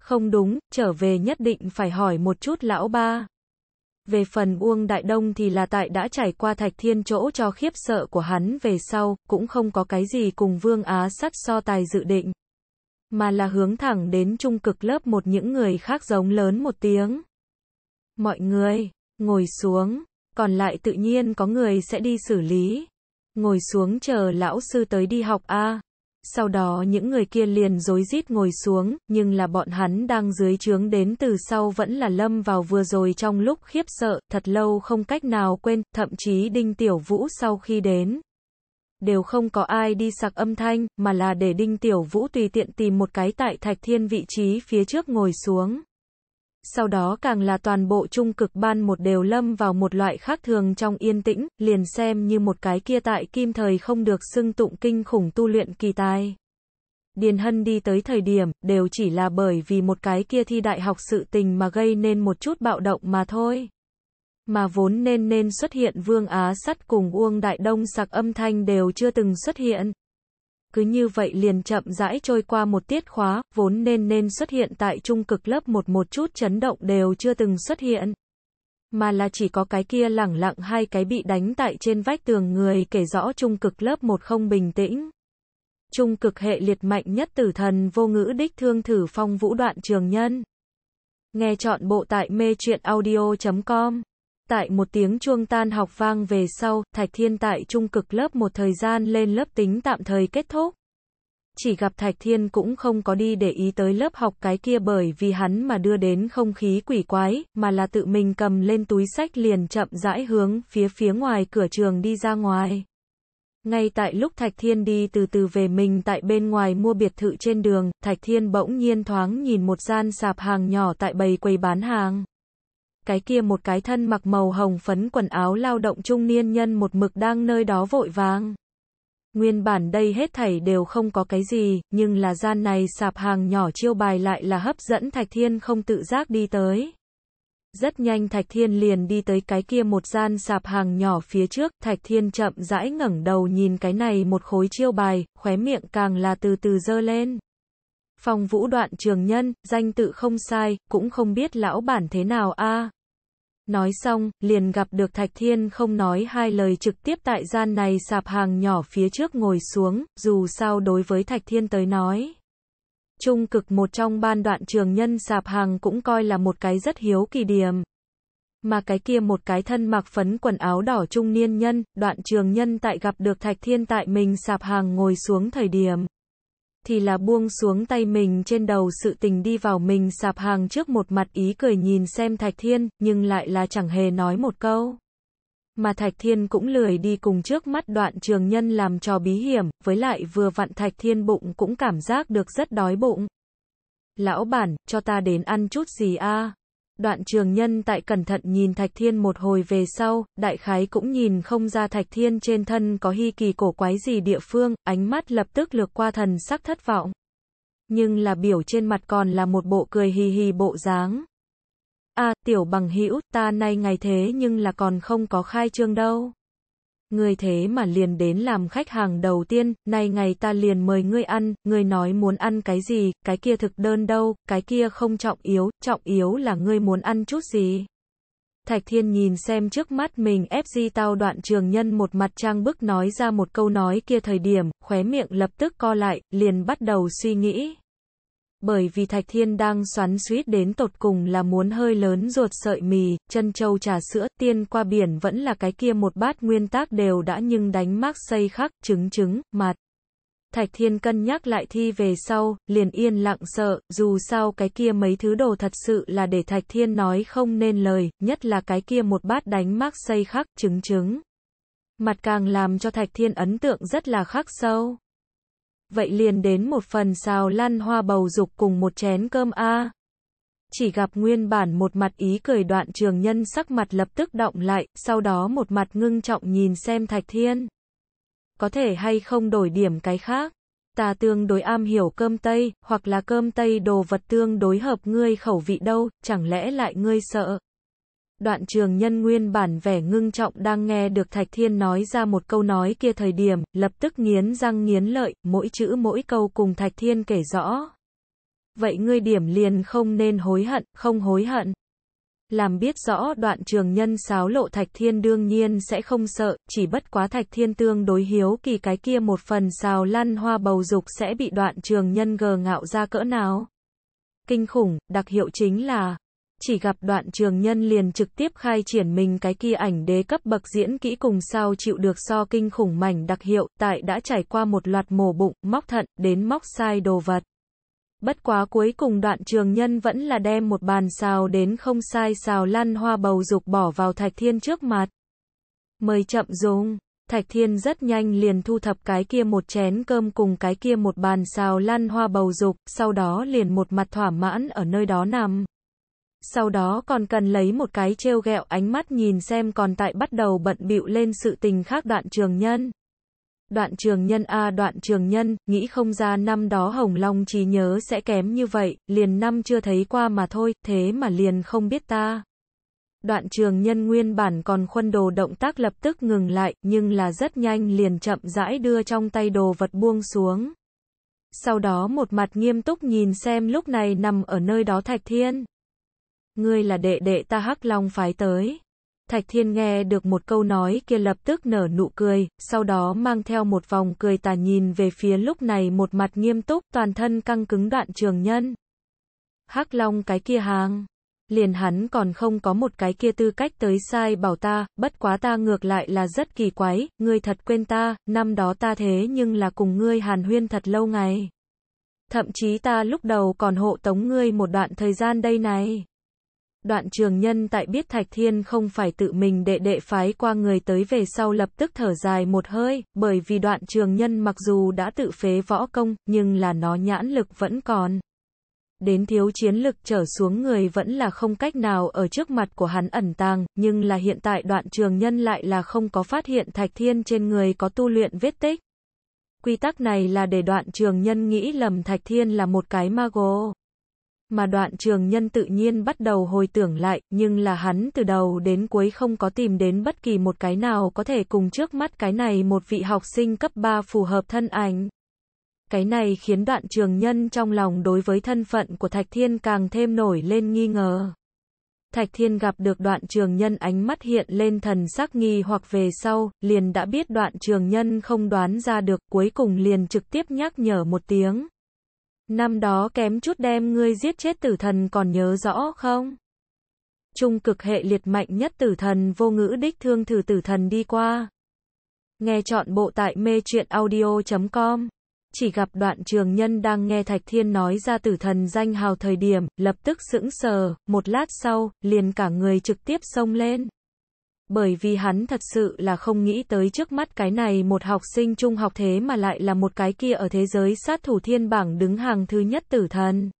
S1: Không đúng, trở về nhất định phải hỏi một chút lão ba. Về phần Uông Đại Đông thì là tại đã trải qua Thạch Thiên chỗ cho khiếp sợ của hắn về sau, cũng không có cái gì cùng Vương Á sắc so tài dự định. Mà là hướng thẳng đến trung cực lớp một những người khác giống lớn một tiếng. Mọi người, ngồi xuống, còn lại tự nhiên có người sẽ đi xử lý. Ngồi xuống chờ lão sư tới đi học a à sau đó những người kia liền rối rít ngồi xuống, nhưng là bọn hắn đang dưới trướng đến từ sau vẫn là lâm vào vừa rồi trong lúc khiếp sợ, thật lâu không cách nào quên, thậm chí Đinh Tiểu Vũ sau khi đến. Đều không có ai đi sạc âm thanh, mà là để Đinh Tiểu Vũ tùy tiện tìm một cái tại thạch thiên vị trí phía trước ngồi xuống sau đó càng là toàn bộ trung cực ban một đều lâm vào một loại khác thường trong yên tĩnh, liền xem như một cái kia tại kim thời không được xưng tụng kinh khủng tu luyện kỳ tài. Điền Hân đi tới thời điểm, đều chỉ là bởi vì một cái kia thi đại học sự tình mà gây nên một chút bạo động mà thôi. Mà vốn nên nên xuất hiện Vương Á Sắt cùng Uông Đại Đông sạc âm thanh đều chưa từng xuất hiện cứ như vậy liền chậm rãi trôi qua một tiết khóa, vốn nên nên xuất hiện tại trung cực lớp một một chút chấn động đều chưa từng xuất hiện. Mà là chỉ có cái kia lẳng lặng hai cái bị đánh tại trên vách tường người kể rõ trung cực lớp một không bình tĩnh. Trung cực hệ liệt mạnh nhất tử thần vô ngữ đích thương thử phong vũ đoạn trường nhân. Nghe chọn bộ tại mê truyện audio.com Tại một tiếng chuông tan học vang về sau, Thạch Thiên tại trung cực lớp một thời gian lên lớp tính tạm thời kết thúc. Chỉ gặp Thạch Thiên cũng không có đi để ý tới lớp học cái kia bởi vì hắn mà đưa đến không khí quỷ quái, mà là tự mình cầm lên túi sách liền chậm rãi hướng phía phía ngoài cửa trường đi ra ngoài. Ngay tại lúc Thạch Thiên đi từ từ về mình tại bên ngoài mua biệt thự trên đường, Thạch Thiên bỗng nhiên thoáng nhìn một gian sạp hàng nhỏ tại bầy quầy bán hàng cái kia một cái thân mặc màu hồng phấn quần áo lao động trung niên nhân một mực đang nơi đó vội vàng. Nguyên bản đây hết thảy đều không có cái gì, nhưng là gian này sạp hàng nhỏ chiêu bài lại là hấp dẫn Thạch Thiên không tự giác đi tới. Rất nhanh Thạch Thiên liền đi tới cái kia một gian sạp hàng nhỏ phía trước, Thạch Thiên chậm rãi ngẩng đầu nhìn cái này một khối chiêu bài, khóe miệng càng là từ từ dơ lên. Phong vũ đoạn trường nhân, danh tự không sai, cũng không biết lão bản thế nào a Nói xong, liền gặp được Thạch Thiên không nói hai lời trực tiếp tại gian này sạp hàng nhỏ phía trước ngồi xuống, dù sao đối với Thạch Thiên tới nói. Trung cực một trong ban đoạn trường nhân sạp hàng cũng coi là một cái rất hiếu kỳ điểm. Mà cái kia một cái thân mặc phấn quần áo đỏ trung niên nhân, đoạn trường nhân tại gặp được Thạch Thiên tại mình sạp hàng ngồi xuống thời điểm thì là buông xuống tay mình trên đầu sự tình đi vào mình sạp hàng trước một mặt ý cười nhìn xem Thạch Thiên, nhưng lại là chẳng hề nói một câu. Mà Thạch Thiên cũng lười đi cùng trước mắt đoạn trường nhân làm trò bí hiểm, với lại vừa vặn Thạch Thiên bụng cũng cảm giác được rất đói bụng. Lão bản, cho ta đến ăn chút gì a à? Đoạn trường nhân tại cẩn thận nhìn Thạch Thiên một hồi về sau, đại khái cũng nhìn không ra Thạch Thiên trên thân có hy kỳ cổ quái gì địa phương, ánh mắt lập tức lược qua thần sắc thất vọng. Nhưng là biểu trên mặt còn là một bộ cười hì hì bộ dáng. a à, tiểu bằng hữu ta nay ngày thế nhưng là còn không có khai trương đâu. Người thế mà liền đến làm khách hàng đầu tiên, nay ngày ta liền mời ngươi ăn, ngươi nói muốn ăn cái gì, cái kia thực đơn đâu, cái kia không trọng yếu, trọng yếu là ngươi muốn ăn chút gì. Thạch Thiên nhìn xem trước mắt mình FG tao đoạn trường nhân một mặt trang bức nói ra một câu nói kia thời điểm, khóe miệng lập tức co lại, liền bắt đầu suy nghĩ bởi vì Thạch Thiên đang xoắn suýt đến tột cùng là muốn hơi lớn ruột sợi mì, chân châu trà sữa, tiên qua biển vẫn là cái kia một bát nguyên tác đều đã nhưng đánh mắc xây khắc, trứng trứng, mặt. Thạch Thiên cân nhắc lại thi về sau, liền yên lặng sợ, dù sao cái kia mấy thứ đồ thật sự là để Thạch Thiên nói không nên lời, nhất là cái kia một bát đánh mắc xây khắc, trứng trứng. Mặt càng làm cho Thạch Thiên ấn tượng rất là khắc sâu vậy liền đến một phần xào lăn hoa bầu dục cùng một chén cơm a. À. Chỉ gặp nguyên bản một mặt ý cười đoạn trường nhân sắc mặt lập tức động lại, sau đó một mặt ngưng trọng nhìn xem Thạch Thiên. Có thể hay không đổi điểm cái khác. Ta tương đối am hiểu cơm Tây, hoặc là cơm Tây đồ vật tương đối hợp ngươi khẩu vị đâu, chẳng lẽ lại ngươi sợ đoạn trường nhân nguyên bản vẻ ngưng trọng đang nghe được Thạch Thiên nói ra một câu nói kia thời điểm, lập tức nghiến răng nghiến lợi, mỗi chữ mỗi câu cùng Thạch Thiên kể rõ. Vậy ngươi điểm liền không nên hối hận, không hối hận. Làm biết rõ đoạn trường nhân sáo lộ Thạch Thiên đương nhiên sẽ không sợ, chỉ bất quá Thạch Thiên tương đối hiếu kỳ cái kia một phần xào lăn hoa bầu dục sẽ bị đoạn trường nhân gờ ngạo ra cỡ nào. Kinh khủng, đặc hiệu chính là, chỉ gặp đoạn trường nhân liền trực tiếp khai triển mình cái kia ảnh đế cấp bậc diễn kỹ cùng sao chịu được so kinh khủng mảnh đặc hiệu, tại đã trải qua một loạt mổ bụng, móc thận, đến móc sai đồ vật. Bất quá cuối cùng đoạn trường nhân vẫn là đem một bàn xào đến không sai xào lăn hoa bầu dục bỏ vào Thạch Thiên trước mặt. Mời chậm dùng. Thạch Thiên rất nhanh liền thu thập cái kia một chén cơm cùng cái kia một bàn xào lăn hoa bầu dục, sau đó liền một mặt thỏa mãn ở nơi đó nằm. Sau đó còn cần lấy một cái trêu ghẹo ánh mắt nhìn xem còn tại bắt đầu bận bịu lên sự tình khác đoạn trường nhân. Đoạn trường nhân a đoạn trường nhân, nghĩ không ra năm đó Hồng Long trí nhớ sẽ kém như vậy, liền năm chưa thấy qua mà thôi, thế mà liền không biết ta. Đoạn trường nhân nguyên bản còn khuân đồ động tác lập tức ngừng lại, nhưng là rất nhanh liền chậm rãi đưa trong tay đồ vật buông xuống. Sau đó một mặt nghiêm túc nhìn xem lúc này nằm ở nơi đó Thạch Thiên ngươi là đệ đệ ta Hắc Long phái tới. Thạch Thiên nghe được một câu nói kia lập tức nở nụ cười, sau đó mang theo một vòng cười tà nhìn về phía lúc này một mặt nghiêm túc, toàn thân căng cứng đoạn trường nhân. Hắc Long cái kia hàng, liền hắn còn không có một cái kia tư cách tới sai bảo ta, bất quá ta ngược lại là rất kỳ quái, ngươi thật quên ta, năm đó ta thế nhưng là cùng ngươi hàn huyên thật lâu ngày. Thậm chí ta lúc đầu còn hộ tống ngươi một đoạn thời gian đây này. Đoạn trường nhân tại biết Thạch Thiên không phải tự mình đệ đệ phái qua người tới về sau lập tức thở dài một hơi, bởi vì đoạn trường nhân mặc dù đã tự phế võ công, nhưng là nó nhãn lực vẫn còn. Đến thiếu chiến lực trở xuống người vẫn là không cách nào ở trước mặt của hắn ẩn tàng, nhưng là hiện tại đoạn trường nhân lại là không có phát hiện Thạch Thiên trên người có tu luyện vết tích. Quy tắc này là để đoạn trường nhân nghĩ lầm Thạch Thiên là một cái mago mà đoạn trường nhân tự nhiên bắt đầu hồi tưởng lại, nhưng là hắn từ đầu đến cuối không có tìm đến bất kỳ một cái nào có thể cùng trước mắt cái này một vị học sinh cấp 3 phù hợp thân ảnh. Cái này khiến đoạn trường nhân trong lòng đối với thân phận của Thạch Thiên càng thêm nổi lên nghi ngờ. Thạch Thiên gặp được đoạn trường nhân ánh mắt hiện lên thần sắc nghi hoặc về sau, liền đã biết đoạn trường nhân không đoán ra được, cuối cùng liền trực tiếp nhắc nhở một tiếng. Năm đó kém chút đem ngươi giết chết tử thần còn nhớ rõ không? Trung cực hệ liệt mạnh nhất tử thần vô ngữ đích thương thử tử thần đi qua. Nghe chọn bộ tại mê truyện audio.com. Chỉ gặp đoạn trường nhân đang nghe Thạch Thiên nói ra tử thần danh hào thời điểm, lập tức sững sờ, một lát sau, liền cả người trực tiếp xông lên bởi vì hắn thật sự là không nghĩ tới trước mắt cái này một học sinh trung học thế mà lại là một cái kia ở thế giới sát thủ thiên bảng đứng hàng thứ nhất tử thần.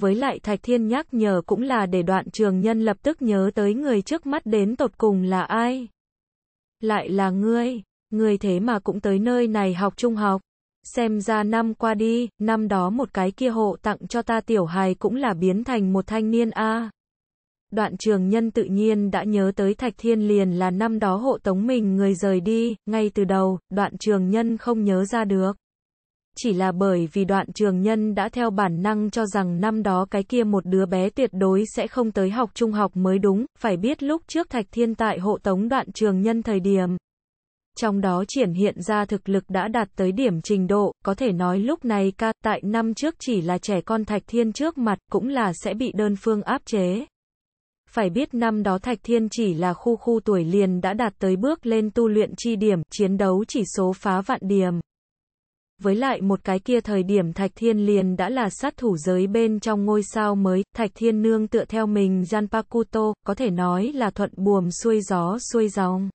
S1: Với lại Thạch Thiên nhắc nhở cũng là để đoạn trường nhân lập tức nhớ tới người trước mắt đến tột cùng là ai. Lại là ngươi, ngươi thế mà cũng tới nơi này học trung học. Xem ra năm qua đi, năm đó một cái kia hộ tặng cho ta tiểu hài cũng là biến thành một thanh niên a. Đoạn trường nhân tự nhiên đã nhớ tới Thạch Thiên liền là năm đó hộ tống mình người rời đi, ngay từ đầu, đoạn trường nhân không nhớ ra được. Chỉ là bởi vì đoạn trường nhân đã theo bản năng cho rằng năm đó cái kia một đứa bé tuyệt đối sẽ không tới học trung học mới đúng, phải biết lúc trước Thạch Thiên tại hộ tống đoạn trường nhân thời điểm. Trong đó triển hiện ra thực lực đã đạt tới điểm trình độ, có thể nói lúc này ca tại năm trước chỉ là trẻ con Thạch Thiên trước mặt cũng là sẽ bị đơn phương áp chế. Phải biết năm đó Thạch Thiên chỉ là khu khu tuổi liền đã đạt tới bước lên tu luyện chi điểm, chiến đấu chỉ số phá vạn điểm. Với lại một cái kia thời điểm Thạch Thiên liền đã là sát thủ giới bên trong ngôi sao mới, Thạch Thiên nương tựa theo mình Janpakuto, có thể nói là thuận buồm xuôi gió xuôi dòng.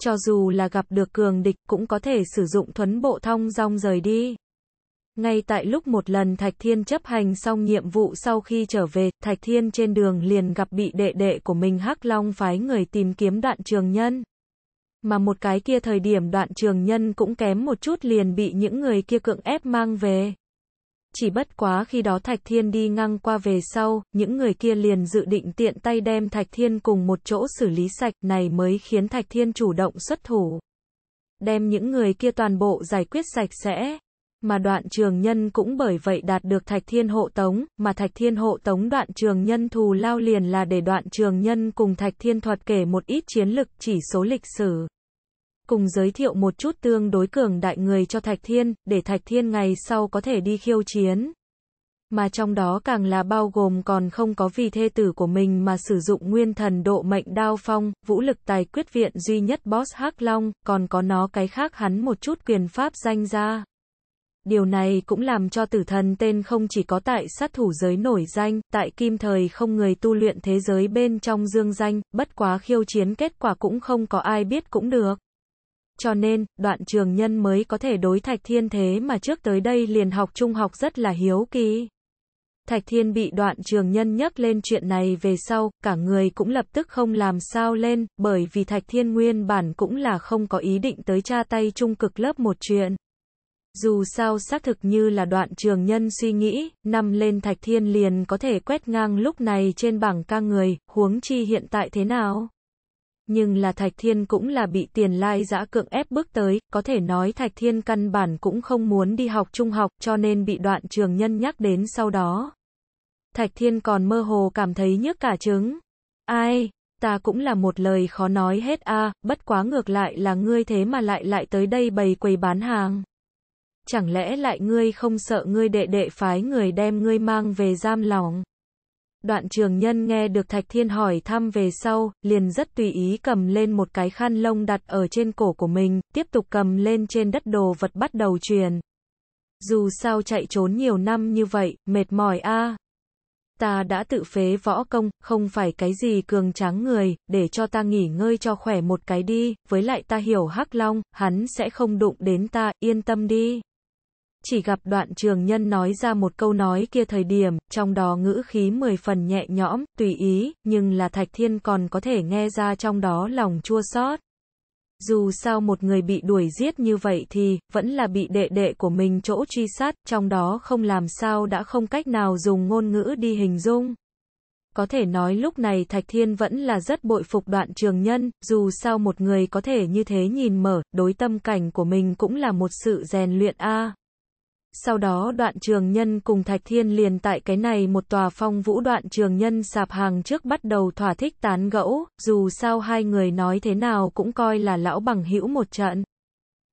S1: Cho dù là gặp được cường địch cũng có thể sử dụng thuấn bộ thong rong rời đi. Ngay tại lúc một lần Thạch Thiên chấp hành xong nhiệm vụ sau khi trở về, Thạch Thiên trên đường liền gặp bị đệ đệ của mình Hắc Long phái người tìm kiếm đoạn trường nhân. Mà một cái kia thời điểm đoạn trường nhân cũng kém một chút liền bị những người kia cưỡng ép mang về. Chỉ bất quá khi đó Thạch Thiên đi ngang qua về sau, những người kia liền dự định tiện tay đem Thạch Thiên cùng một chỗ xử lý sạch này mới khiến Thạch Thiên chủ động xuất thủ. Đem những người kia toàn bộ giải quyết sạch sẽ mà đoạn trường nhân cũng bởi vậy đạt được thạch thiên hộ tống, mà thạch thiên hộ tống đoạn trường nhân thù lao liền là để đoạn trường nhân cùng thạch thiên thuật kể một ít chiến lực chỉ số lịch sử. Cùng giới thiệu một chút tương đối cường đại người cho thạch thiên, để thạch thiên ngày sau có thể đi khiêu chiến. Mà trong đó càng là bao gồm còn không có vì thê tử của mình mà sử dụng nguyên thần độ mệnh đao phong, vũ lực tài quyết viện duy nhất boss hắc long, còn có nó cái khác hắn một chút quyền pháp danh ra. Điều này cũng làm cho tử thần tên không chỉ có tại sát thủ giới nổi danh, tại kim thời không người tu luyện thế giới bên trong dương danh, bất quá khiêu chiến kết quả cũng không có ai biết cũng được. Cho nên, đoạn trường nhân mới có thể đối thạch thiên thế mà trước tới đây liền học trung học rất là hiếu kỳ. Thạch thiên bị đoạn trường nhân nhắc lên chuyện này về sau, cả người cũng lập tức không làm sao lên, bởi vì thạch thiên nguyên bản cũng là không có ý định tới tra tay trung cực lớp một chuyện. Dù sao xác thực như là đoạn trường nhân suy nghĩ, nằm lên thạch thiên liền có thể quét ngang lúc này trên bảng ca người, huống chi hiện tại thế nào. Nhưng là thạch thiên cũng là bị tiền lai giã cưỡng ép bước tới, có thể nói thạch thiên căn bản cũng không muốn đi học trung học cho nên bị đoạn trường nhân nhắc đến sau đó. Thạch thiên còn mơ hồ cảm thấy nhức cả trứng. Ai, ta cũng là một lời khó nói hết a bất quá ngược lại là ngươi thế mà lại lại tới đây bày quầy bán hàng chẳng lẽ lại ngươi không sợ ngươi đệ đệ phái người đem ngươi mang về giam lòng? Đoạn trường nhân nghe được Thạch Thiên hỏi thăm về sau, liền rất tùy ý cầm lên một cái khăn lông đặt ở trên cổ của mình, tiếp tục cầm lên trên đất đồ vật bắt đầu truyền. Dù sao chạy trốn nhiều năm như vậy, mệt mỏi a. Ta đã tự phế võ công, không phải cái gì cường tráng người, để cho ta nghỉ ngơi cho khỏe một cái đi, với lại ta hiểu Hắc Long, hắn sẽ không đụng đến ta, yên tâm đi chỉ gặp đoạn trường nhân nói ra một câu nói kia thời điểm, trong đó ngữ khí mười phần nhẹ nhõm, tùy ý, nhưng là Thạch Thiên còn có thể nghe ra trong đó lòng chua xót. Dù sao một người bị đuổi giết như vậy thì, vẫn là bị đệ đệ của mình chỗ truy sát, trong đó không làm sao đã không cách nào dùng ngôn ngữ đi hình dung. Có thể nói lúc này Thạch Thiên vẫn là rất bội phục đoạn trường nhân, dù sao một người có thể như thế nhìn mở, đối tâm cảnh của mình cũng là một sự rèn luyện a. Sau đó đoạn trường nhân cùng Thạch Thiên liền tại cái này một tòa phong vũ đoạn trường nhân sạp hàng trước bắt đầu thỏa thích tán gẫu, dù sao hai người nói thế nào cũng coi là lão bằng hữu một trận.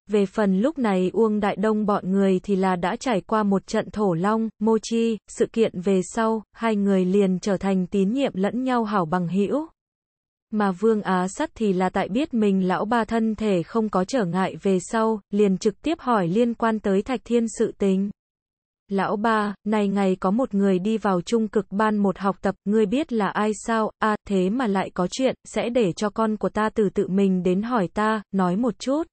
S1: Về phần lúc này Uông Đại Đông bọn người thì là đã trải qua một trận thổ long, mô chi, sự kiện về sau, hai người liền trở thành tín nhiệm lẫn nhau hảo bằng hữu mà Vương Á Sắt thì là tại biết mình lão ba thân thể không có trở ngại về sau, liền trực tiếp hỏi liên quan tới Thạch Thiên sự tình. Lão ba, này ngày có một người đi vào trung cực ban một học tập, ngươi biết là ai sao, a thế mà lại có chuyện, sẽ để cho con của ta từ tự mình đến hỏi ta, nói một chút.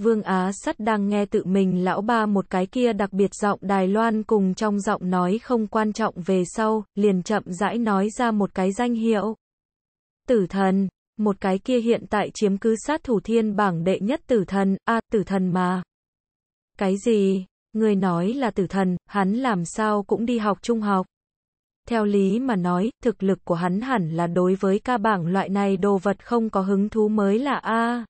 S1: Vương Á Sắt đang nghe tự mình lão ba một cái kia đặc biệt giọng Đài Loan cùng trong giọng nói không quan trọng về sau, liền chậm rãi nói ra một cái danh hiệu. Tử thần, một cái kia hiện tại chiếm cứ sát thủ thiên bảng đệ nhất tử thần, a tử thần mà. Cái gì? Người nói là tử thần, hắn làm sao cũng đi học trung học. Theo lý mà nói, thực lực của hắn hẳn là đối với ca bảng loại này đồ vật không có hứng thú mới là A.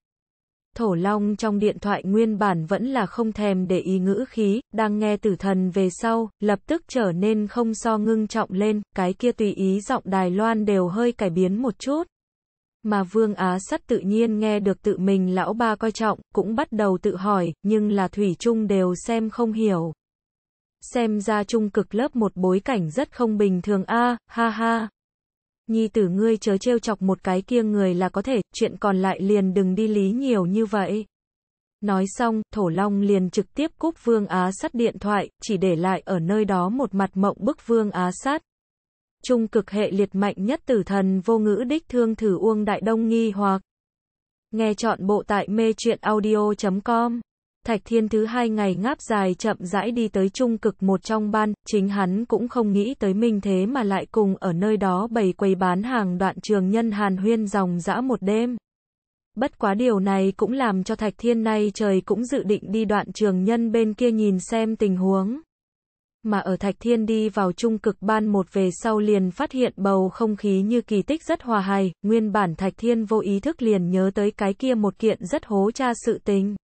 S1: Thổ Long trong điện thoại nguyên bản vẫn là không thèm để ý ngữ khí, đang nghe tử thần về sau, lập tức trở nên không so ngưng trọng lên, cái kia tùy ý giọng Đài Loan đều hơi cải biến một chút. Mà Vương Á Sắt tự nhiên nghe được tự mình lão ba coi trọng, cũng bắt đầu tự hỏi, nhưng là Thủy Trung đều xem không hiểu. Xem ra trung cực lớp một bối cảnh rất không bình thường a ha ha. Nhi tử ngươi chớ trêu chọc một cái kia người là có thể, chuyện còn lại liền đừng đi lý nhiều như vậy. Nói xong, Thổ Long liền trực tiếp cúp Vương Á Sát điện thoại, chỉ để lại ở nơi đó một mặt mộng bức Vương Á Sát. Trung cực hệ liệt mạnh nhất tử thần vô ngữ đích thương thử Uông Đại Đông Nghi hoặc. Nghe chọn bộ tại mê truyện audio.com Thạch Thiên thứ hai ngày ngáp dài chậm rãi đi tới trung cực một trong ban, chính hắn cũng không nghĩ tới mình thế mà lại cùng ở nơi đó bày quầy bán hàng đoạn trường nhân hàn huyên dòng dã một đêm. Bất quá điều này cũng làm cho Thạch Thiên nay trời cũng dự định đi đoạn trường nhân bên kia nhìn xem tình huống. Mà ở Thạch Thiên đi vào trung cực ban một về sau liền phát hiện bầu không khí như kỳ tích rất hòa hài, nguyên bản Thạch Thiên vô ý thức liền nhớ tới cái kia một kiện rất hố cha sự tình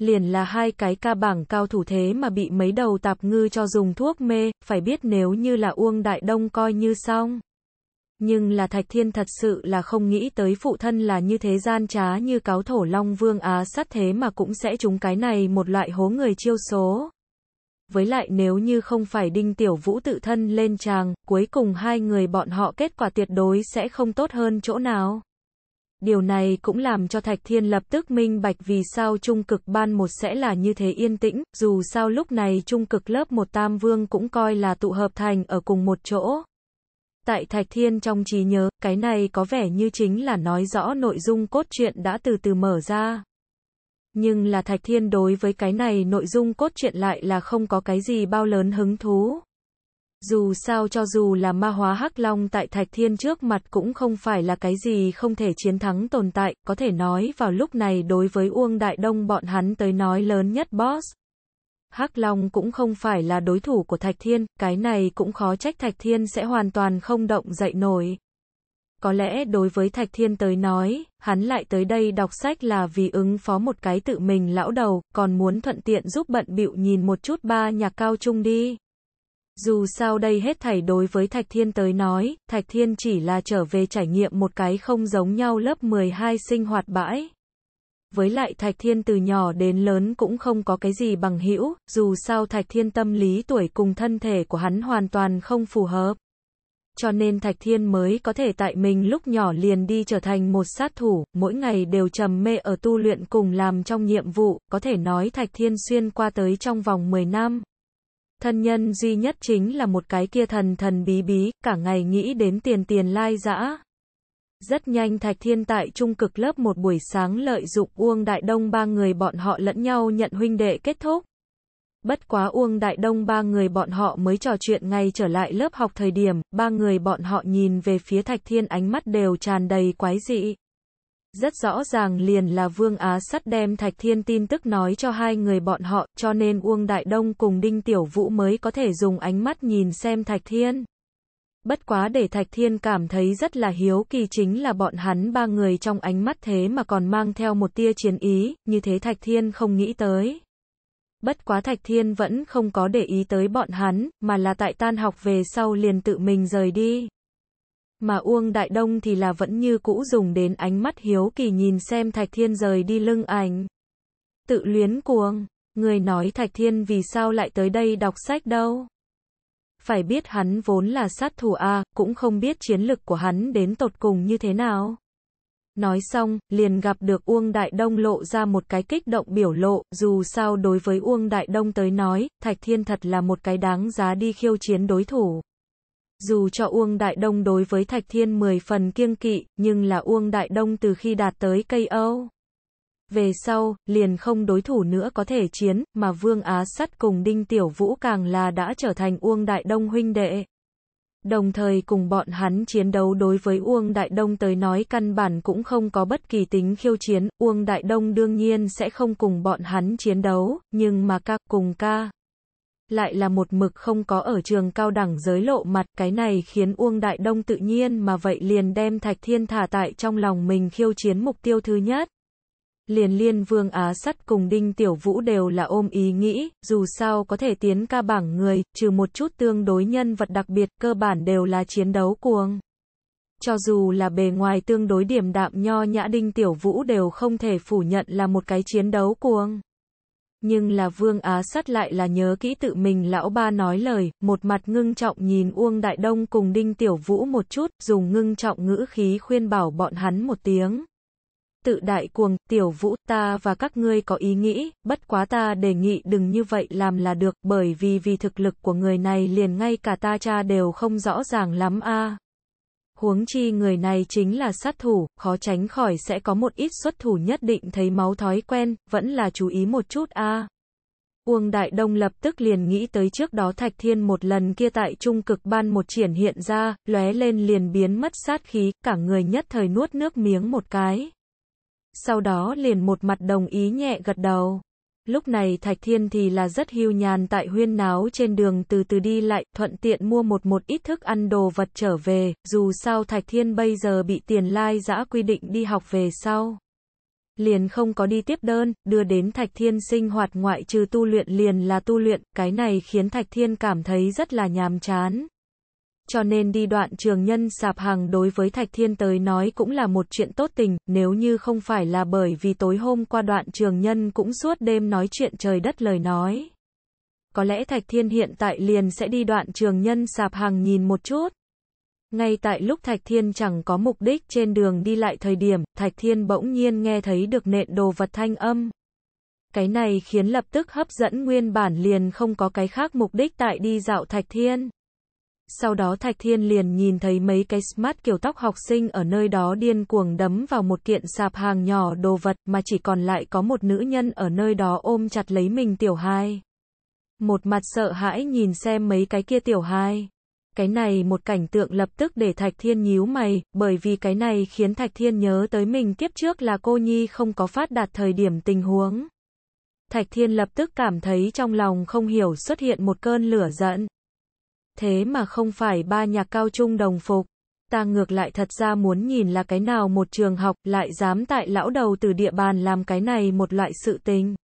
S1: liền là hai cái ca bảng cao thủ thế mà bị mấy đầu tạp ngư cho dùng thuốc mê, phải biết nếu như là Uông Đại Đông coi như xong. Nhưng là Thạch Thiên thật sự là không nghĩ tới phụ thân là như thế gian trá như cáo thổ long vương á sắt thế mà cũng sẽ trúng cái này một loại hố người chiêu số. Với lại nếu như không phải Đinh Tiểu Vũ tự thân lên tràng, cuối cùng hai người bọn họ kết quả tuyệt đối sẽ không tốt hơn chỗ nào. Điều này cũng làm cho Thạch Thiên lập tức minh bạch vì sao trung cực ban một sẽ là như thế yên tĩnh, dù sao lúc này trung cực lớp một tam vương cũng coi là tụ hợp thành ở cùng một chỗ. Tại Thạch Thiên trong trí nhớ, cái này có vẻ như chính là nói rõ nội dung cốt truyện đã từ từ mở ra. Nhưng là Thạch Thiên đối với cái này nội dung cốt truyện lại là không có cái gì bao lớn hứng thú. Dù sao cho dù là ma hóa hắc long tại Thạch Thiên trước mặt cũng không phải là cái gì không thể chiến thắng tồn tại, có thể nói vào lúc này đối với Uông Đại Đông bọn hắn tới nói lớn nhất boss. Hắc Long cũng không phải là đối thủ của Thạch Thiên, cái này cũng khó trách Thạch Thiên sẽ hoàn toàn không động dậy nổi. Có lẽ đối với Thạch Thiên tới nói, hắn lại tới đây đọc sách là vì ứng phó một cái tự mình lão đầu, còn muốn thuận tiện giúp bận bịu nhìn một chút ba nhà cao trung đi. Dù sao đây hết thảy đối với Thạch Thiên tới nói, Thạch Thiên chỉ là trở về trải nghiệm một cái không giống nhau lớp 12 sinh hoạt bãi. Với lại Thạch Thiên từ nhỏ đến lớn cũng không có cái gì bằng hữu, dù sao Thạch Thiên tâm lý tuổi cùng thân thể của hắn hoàn toàn không phù hợp. Cho nên Thạch Thiên mới có thể tại mình lúc nhỏ liền đi trở thành một sát thủ, mỗi ngày đều trầm mê ở tu luyện cùng làm trong nhiệm vụ, có thể nói Thạch Thiên xuyên qua tới trong vòng 10 năm, Thân nhân duy nhất chính là một cái kia thần thần bí bí, cả ngày nghĩ đến tiền tiền lai dã. Rất nhanh Thạch Thiên tại trung cực lớp một buổi sáng lợi dụng Uông Đại Đông ba người bọn họ lẫn nhau nhận huynh đệ kết thúc. Bất quá Uông Đại Đông ba người bọn họ mới trò chuyện ngay trở lại lớp học thời điểm, ba người bọn họ nhìn về phía Thạch Thiên ánh mắt đều tràn đầy quái dị rất rõ ràng liền là Vương Á Sắt đem Thạch Thiên tin tức nói cho hai người bọn họ, cho nên Uông Đại Đông cùng Đinh Tiểu Vũ mới có thể dùng ánh mắt nhìn xem Thạch Thiên. Bất quá để Thạch Thiên cảm thấy rất là hiếu kỳ chính là bọn hắn ba người trong ánh mắt thế mà còn mang theo một tia chiến ý, như thế Thạch Thiên không nghĩ tới. Bất quá Thạch Thiên vẫn không có để ý tới bọn hắn, mà là tại tan học về sau liền tự mình rời đi. Mà Uông Đại Đông thì là vẫn như cũ dùng đến ánh mắt hiếu kỳ nhìn xem Thạch Thiên rời đi lưng ảnh. Tự luyến cuồng, người nói Thạch Thiên vì sao lại tới đây đọc sách đâu. Phải biết hắn vốn là sát thủ A, cũng không biết chiến lực của hắn đến tột cùng như thế nào. Nói xong, liền gặp được Uông Đại Đông lộ ra một cái kích động biểu lộ, dù sao đối với Uông Đại Đông tới nói, Thạch Thiên thật là một cái đáng giá đi khiêu chiến đối thủ. Dù cho Uông Đại Đông đối với Thạch Thiên 10 phần kiêng kỵ, nhưng là Uông Đại Đông từ khi đạt tới cây Âu. Về sau, liền không đối thủ nữa có thể chiến, mà Vương Á Sắt cùng Đinh Tiểu Vũ càng là đã trở thành Uông Đại Đông huynh đệ. Đồng thời cùng bọn hắn chiến đấu đối với Uông Đại Đông tới nói căn bản cũng không có bất kỳ tính khiêu chiến, Uông Đại Đông đương nhiên sẽ không cùng bọn hắn chiến đấu, nhưng mà ca cùng ca, lại là một mực không có ở trường cao đẳng giới lộ mặt, cái này khiến Uông Đại Đông tự nhiên mà vậy liền đem Thạch Thiên thả tại trong lòng mình khiêu chiến mục tiêu thứ nhất. Liền liên vương á sắt cùng đinh tiểu vũ đều là ôm ý nghĩ, dù sao có thể tiến ca bảng người, trừ một chút tương đối nhân vật đặc biệt, cơ bản đều là chiến đấu cuồng. Cho dù là bề ngoài tương đối điểm đạm nho nhã đinh tiểu vũ đều không thể phủ nhận là một cái chiến đấu cuồng. Nhưng là Vương Á Sát lại là nhớ kỹ tự mình lão ba nói lời, một mặt ngưng trọng nhìn Uông Đại Đông cùng Đinh Tiểu Vũ một chút, dùng ngưng trọng ngữ khí khuyên bảo bọn hắn một tiếng. Tự đại cuồng, Tiểu Vũ, ta và các ngươi có ý nghĩ, bất quá ta đề nghị đừng như vậy làm là được, bởi vì vì thực lực của người này liền ngay cả ta cha đều không rõ ràng lắm a huống chi người này chính là sát thủ, khó tránh khỏi sẽ có một ít xuất thủ nhất định thấy máu thói quen, vẫn là chú ý một chút a. À. Uông Đại Đông lập tức liền nghĩ tới trước đó Thạch Thiên một lần kia tại trung cực ban một triển hiện ra, lóe lên liền biến mất sát khí, cả người nhất thời nuốt nước miếng một cái. Sau đó liền một mặt đồng ý nhẹ gật đầu. Lúc này Thạch Thiên thì là rất hưu nhàn tại huyên náo trên đường từ từ đi lại, thuận tiện mua một một ít thức ăn đồ vật trở về, dù sao Thạch Thiên bây giờ bị tiền lai giã quy định đi học về sau. Liền không có đi tiếp đơn, đưa đến Thạch Thiên sinh hoạt ngoại trừ tu luyện liền là tu luyện, cái này khiến Thạch Thiên cảm thấy rất là nhàm chán cho nên đi đoạn trường nhân sạp hàng đối với Thạch Thiên tới nói cũng là một chuyện tốt tình, nếu như không phải là bởi vì tối hôm qua đoạn trường nhân cũng suốt đêm nói chuyện trời đất lời nói. Có lẽ Thạch Thiên hiện tại liền sẽ đi đoạn trường nhân sạp hàng nhìn một chút. Ngay tại lúc Thạch Thiên chẳng có mục đích trên đường đi lại thời điểm, Thạch Thiên bỗng nhiên nghe thấy được nện đồ vật thanh âm. Cái này khiến lập tức hấp dẫn nguyên bản liền không có cái khác mục đích tại đi dạo Thạch Thiên. Sau đó Thạch Thiên liền nhìn thấy mấy cái smart kiểu tóc học sinh ở nơi đó điên cuồng đấm vào một kiện sạp hàng nhỏ đồ vật mà chỉ còn lại có một nữ nhân ở nơi đó ôm chặt lấy mình tiểu hai. Một mặt sợ hãi nhìn xem mấy cái kia tiểu hai. Cái này một cảnh tượng lập tức để Thạch Thiên nhíu mày, bởi vì cái này khiến Thạch Thiên nhớ tới mình kiếp trước là cô Nhi không có phát đạt thời điểm tình huống. Thạch Thiên lập tức cảm thấy trong lòng không hiểu xuất hiện một cơn lửa giận thế mà không phải ba nhạc cao trung đồng phục. Ta ngược lại thật ra muốn nhìn là cái nào một trường học lại dám tại lão đầu từ địa bàn làm cái này một loại sự tình.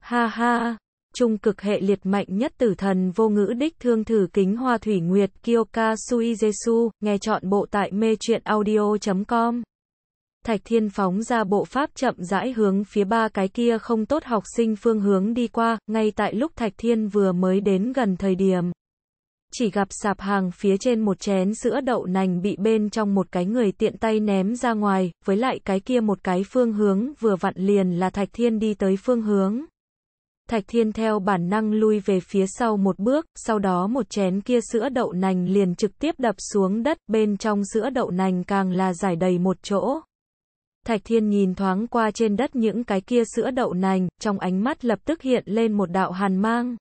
S1: Ha ha, trung cực hệ liệt mạnh nhất tử thần vô ngữ đích thương thử kính hoa thủy nguyệt Kyoka Suizesu, nghe chọn bộ tại mê truyện audio.com. Thạch Thiên phóng ra bộ pháp chậm rãi hướng phía ba cái kia không tốt học sinh phương hướng đi qua, ngay tại lúc Thạch Thiên vừa mới đến gần thời điểm chỉ gặp sạp hàng phía trên một chén sữa đậu nành bị bên trong một cái người tiện tay ném ra ngoài, với lại cái kia một cái phương hướng vừa vặn liền là Thạch Thiên đi tới phương hướng. Thạch Thiên theo bản năng lui về phía sau một bước, sau đó một chén kia sữa đậu nành liền trực tiếp đập xuống đất, bên trong sữa đậu nành càng là giải đầy một chỗ. Thạch Thiên nhìn thoáng qua trên đất những cái kia sữa đậu nành, trong ánh mắt lập tức hiện lên một đạo hàn mang.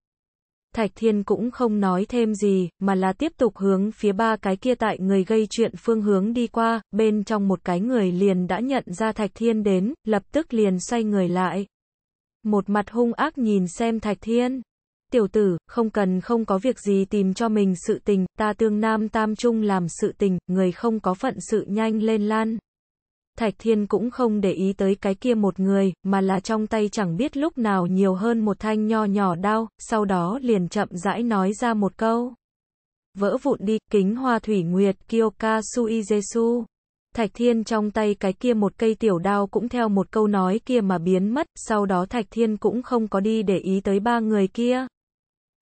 S1: Thạch Thiên cũng không nói thêm gì, mà là tiếp tục hướng phía ba cái kia tại người gây chuyện phương hướng đi qua, bên trong một cái người liền đã nhận ra Thạch Thiên đến, lập tức liền xoay người lại. Một mặt hung ác nhìn xem Thạch Thiên. Tiểu tử, không cần không có việc gì tìm cho mình sự tình, ta tương nam tam trung làm sự tình, người không có phận sự nhanh lên lan. Thạch Thiên cũng không để ý tới cái kia một người, mà là trong tay chẳng biết lúc nào nhiều hơn một thanh nho nhỏ đao, sau đó liền chậm rãi nói ra một câu. Vỡ vụn đi, kính hoa thủy nguyệt, Kyoka Suizesu. Thạch Thiên trong tay cái kia một cây tiểu đao cũng theo một câu nói kia mà biến mất, sau đó Thạch Thiên cũng không có đi để ý tới ba người kia,